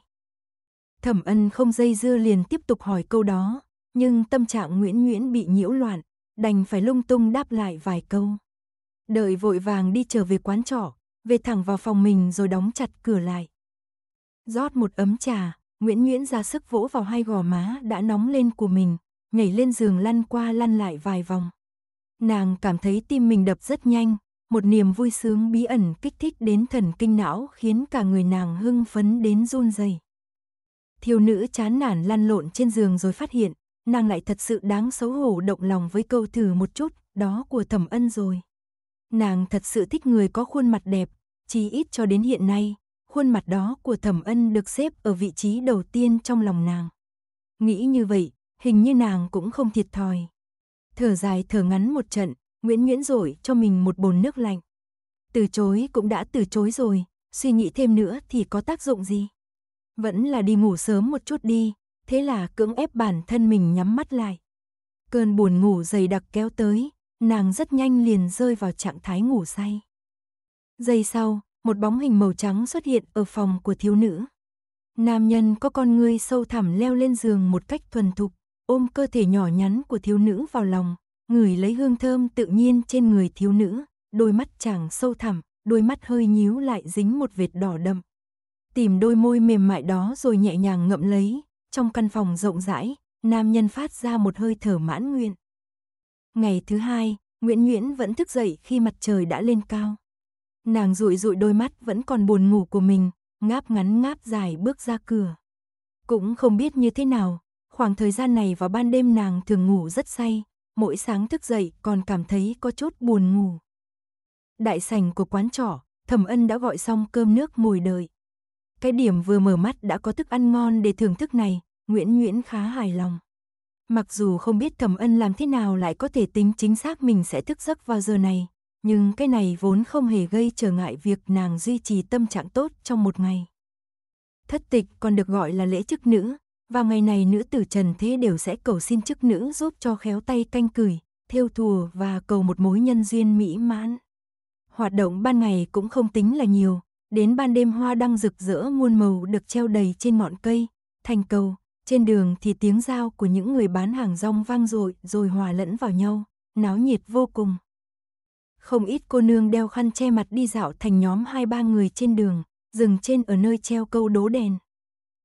Speaker 1: Thẩm ân không dây dưa liền tiếp tục hỏi câu đó, nhưng tâm trạng Nguyễn Nguyễn bị nhiễu loạn, đành phải lung tung đáp lại vài câu. Đợi vội vàng đi trở về quán trọ, về thẳng vào phòng mình rồi đóng chặt cửa lại. rót một ấm trà, Nguyễn Nguyễn ra sức vỗ vào hai gò má đã nóng lên của mình, nhảy lên giường lăn qua lăn lại vài vòng. Nàng cảm thấy tim mình đập rất nhanh, một niềm vui sướng bí ẩn kích thích đến thần kinh não khiến cả người nàng hưng phấn đến run rẩy. Thiếu nữ chán nản lăn lộn trên giường rồi phát hiện, nàng lại thật sự đáng xấu hổ động lòng với câu thử một chút, đó của thẩm ân rồi. Nàng thật sự thích người có khuôn mặt đẹp, chỉ ít cho đến hiện nay, khuôn mặt đó của thẩm ân được xếp ở vị trí đầu tiên trong lòng nàng. Nghĩ như vậy, hình như nàng cũng không thiệt thòi. Thở dài thở ngắn một trận, Nguyễn Nguyễn rồi cho mình một bồn nước lạnh. Từ chối cũng đã từ chối rồi, suy nghĩ thêm nữa thì có tác dụng gì? Vẫn là đi ngủ sớm một chút đi, thế là cưỡng ép bản thân mình nhắm mắt lại. Cơn buồn ngủ dày đặc kéo tới, nàng rất nhanh liền rơi vào trạng thái ngủ say. Giây sau, một bóng hình màu trắng xuất hiện ở phòng của thiếu nữ. Nam nhân có con ngươi sâu thẳm leo lên giường một cách thuần thục, ôm cơ thể nhỏ nhắn của thiếu nữ vào lòng, ngửi lấy hương thơm tự nhiên trên người thiếu nữ, đôi mắt chàng sâu thẳm, đôi mắt hơi nhíu lại dính một vệt đỏ đậm. Tìm đôi môi mềm mại đó rồi nhẹ nhàng ngậm lấy, trong căn phòng rộng rãi, nam nhân phát ra một hơi thở mãn nguyện. Ngày thứ hai, Nguyễn Nguyễn vẫn thức dậy khi mặt trời đã lên cao. Nàng rụi rụi đôi mắt vẫn còn buồn ngủ của mình, ngáp ngắn ngáp dài bước ra cửa. Cũng không biết như thế nào, khoảng thời gian này vào ban đêm nàng thường ngủ rất say, mỗi sáng thức dậy còn cảm thấy có chút buồn ngủ. Đại sảnh của quán trỏ, Thẩm Ân đã gọi xong cơm nước ngồi đợi. Cái điểm vừa mở mắt đã có thức ăn ngon để thưởng thức này, Nguyễn Nguyễn khá hài lòng. Mặc dù không biết Thẩm Ân làm thế nào lại có thể tính chính xác mình sẽ thức giấc vào giờ này, nhưng cái này vốn không hề gây trở ngại việc nàng duy trì tâm trạng tốt trong một ngày. Thất tịch còn được gọi là lễ chức nữ, vào ngày này nữ tử trần thế đều sẽ cầu xin chức nữ giúp cho khéo tay canh cười theo thùa và cầu một mối nhân duyên mỹ mãn. Hoạt động ban ngày cũng không tính là nhiều, đến ban đêm hoa đăng rực rỡ muôn màu được treo đầy trên ngọn cây, thành cầu, trên đường thì tiếng giao của những người bán hàng rong vang dội rồi hòa lẫn vào nhau, náo nhiệt vô cùng. Không ít cô nương đeo khăn che mặt đi dạo thành nhóm hai ba người trên đường, dừng trên ở nơi treo câu đố đèn,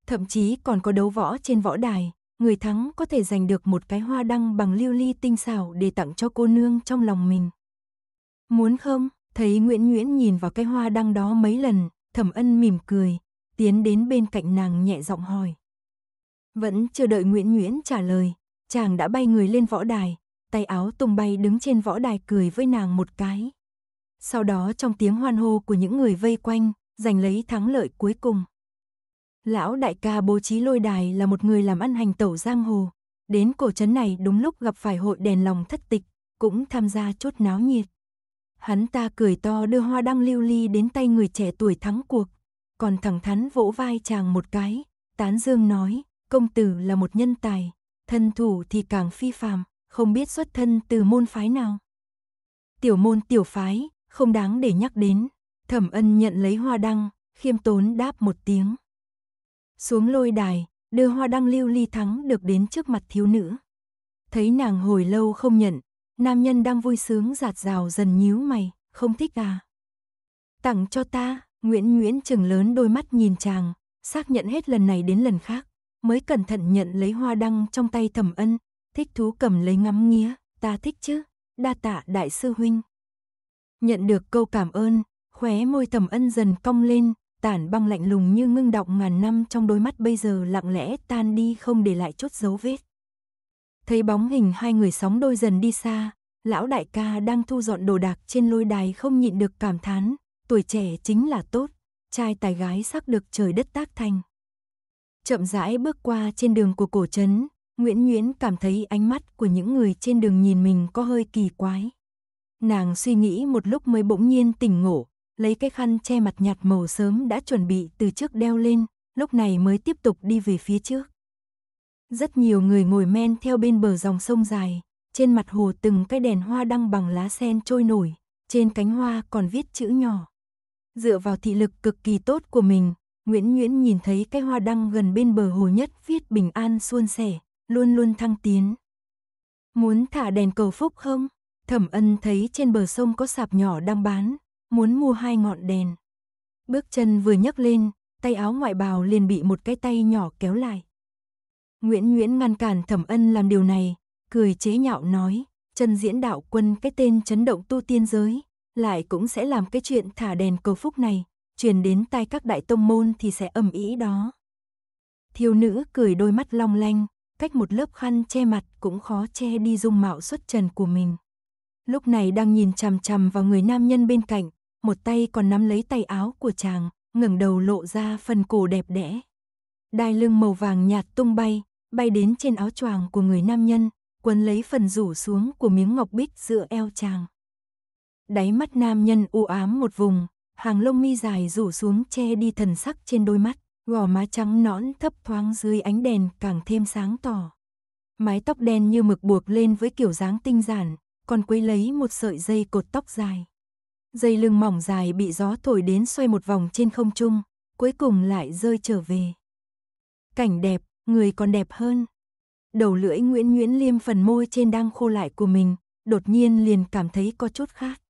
Speaker 1: Thậm chí còn có đấu võ trên võ đài, người thắng có thể giành được một cái hoa đăng bằng lưu ly tinh xảo để tặng cho cô nương trong lòng mình. Muốn không? Thấy Nguyễn Nguyễn nhìn vào cái hoa đăng đó mấy lần, thẩm ân mỉm cười, tiến đến bên cạnh nàng nhẹ giọng hỏi. Vẫn chờ đợi Nguyễn Nguyễn trả lời, chàng đã bay người lên võ đài, tay áo tung bay đứng trên võ đài cười với nàng một cái. Sau đó trong tiếng hoan hô của những người vây quanh, giành lấy thắng lợi cuối cùng. Lão đại ca bố trí lôi đài là một người làm ăn hành tẩu giang hồ. Đến cổ trấn này đúng lúc gặp phải hội đèn lòng thất tịch, cũng tham gia chốt náo nhiệt. Hắn ta cười to đưa hoa đăng lưu ly đến tay người trẻ tuổi thắng cuộc, còn thẳng thắn vỗ vai chàng một cái, tán dương nói, công tử là một nhân tài, thân thủ thì càng phi phàm, không biết xuất thân từ môn phái nào. Tiểu môn tiểu phái, không đáng để nhắc đến, thẩm ân nhận lấy hoa đăng, khiêm tốn đáp một tiếng. Xuống lôi đài, đưa hoa đăng lưu ly thắng được đến trước mặt thiếu nữ. Thấy nàng hồi lâu không nhận, nam nhân đang vui sướng giạt rào dần nhíu mày, không thích à. Tặng cho ta, Nguyễn Nguyễn trừng lớn đôi mắt nhìn chàng, xác nhận hết lần này đến lần khác, mới cẩn thận nhận lấy hoa đăng trong tay thẩm ân, thích thú cầm lấy ngắm nghía, ta thích chứ, đa tạ đại sư huynh. Nhận được câu cảm ơn, khóe môi thẩm ân dần cong lên, tản băng lạnh lùng như ngưng đọng ngàn năm trong đôi mắt bây giờ lặng lẽ tan đi không để lại chút dấu vết. Thấy bóng hình hai người sóng đôi dần đi xa, lão đại ca đang thu dọn đồ đạc trên lôi đài không nhịn được cảm thán, tuổi trẻ chính là tốt, trai tài gái sắc được trời đất tác thành. Chậm rãi bước qua trên đường của cổ trấn, Nguyễn Nguyễn cảm thấy ánh mắt của những người trên đường nhìn mình có hơi kỳ quái. Nàng suy nghĩ một lúc mới bỗng nhiên tỉnh ngộ, lấy cái khăn che mặt nhạt màu sớm đã chuẩn bị từ trước đeo lên, lúc này mới tiếp tục đi về phía trước. Rất nhiều người ngồi men theo bên bờ dòng sông dài, trên mặt hồ từng cái đèn hoa đăng bằng lá sen trôi nổi, trên cánh hoa còn viết chữ nhỏ. Dựa vào thị lực cực kỳ tốt của mình, Nguyễn Nguyễn nhìn thấy cái hoa đăng gần bên bờ hồ nhất viết bình an suôn sẻ, luôn luôn thăng tiến. Muốn thả đèn cầu phúc không? Thẩm ân thấy trên bờ sông có sạp nhỏ đang bán, muốn mua hai ngọn đèn. Bước chân vừa nhấc lên, tay áo ngoại bào liền bị một cái tay nhỏ kéo lại. Nguyễn Nguyễn ngăn cản Thẩm Ân làm điều này, cười chế nhạo nói, chân diễn đạo quân cái tên chấn động tu tiên giới, lại cũng sẽ làm cái chuyện thả đèn cầu phúc này, truyền đến tai các đại tông môn thì sẽ ầm ý đó. Thiếu nữ cười đôi mắt long lanh, cách một lớp khăn che mặt cũng khó che đi dung mạo xuất trần của mình. Lúc này đang nhìn chằm chằm vào người nam nhân bên cạnh, một tay còn nắm lấy tay áo của chàng, ngẩng đầu lộ ra phần cổ đẹp đẽ. Đai lưng màu vàng nhạt tung bay, bay đến trên áo choàng của người nam nhân, quấn lấy phần rủ xuống của miếng ngọc bích giữa eo chàng. Đáy mắt nam nhân u ám một vùng, hàng lông mi dài rủ xuống che đi thần sắc trên đôi mắt, gò má trắng nõn thấp thoáng dưới ánh đèn càng thêm sáng tỏ. Mái tóc đen như mực buộc lên với kiểu dáng tinh giản, còn quấy lấy một sợi dây cột tóc dài dây lưng mỏng dài bị gió thổi đến xoay một vòng trên không trung, cuối cùng lại rơi trở về. Cảnh đẹp, người còn đẹp hơn. Đầu lưỡi Nguyễn Nguyễn liêm phần môi trên đang khô lại của mình, đột nhiên liền cảm thấy có chút khác.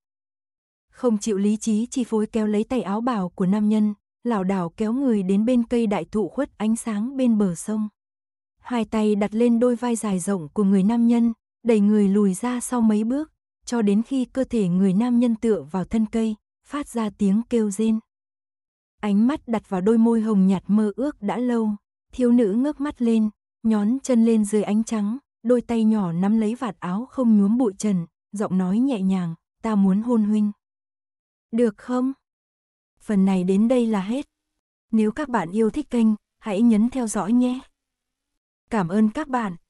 Speaker 1: Không chịu lý trí chi phối kéo lấy tay áo bào của nam nhân, lảo đảo kéo người đến bên cây đại thụ khuất ánh sáng bên bờ sông. Hai tay đặt lên đôi vai dài rộng của người nam nhân, đẩy người lùi ra sau mấy bước, cho đến khi cơ thể người nam nhân tựa vào thân cây, phát ra tiếng kêu rên. Ánh mắt đặt vào đôi môi hồng nhạt mơ ước đã lâu, thiếu nữ ngước mắt lên, nhón chân lên dưới ánh trắng, đôi tay nhỏ nắm lấy vạt áo không nhuốm bụi trần, giọng nói nhẹ nhàng, ta muốn hôn huynh. Được không? Phần này đến đây là hết. Nếu các bạn yêu thích kênh, hãy nhấn theo dõi nhé. Cảm ơn các bạn.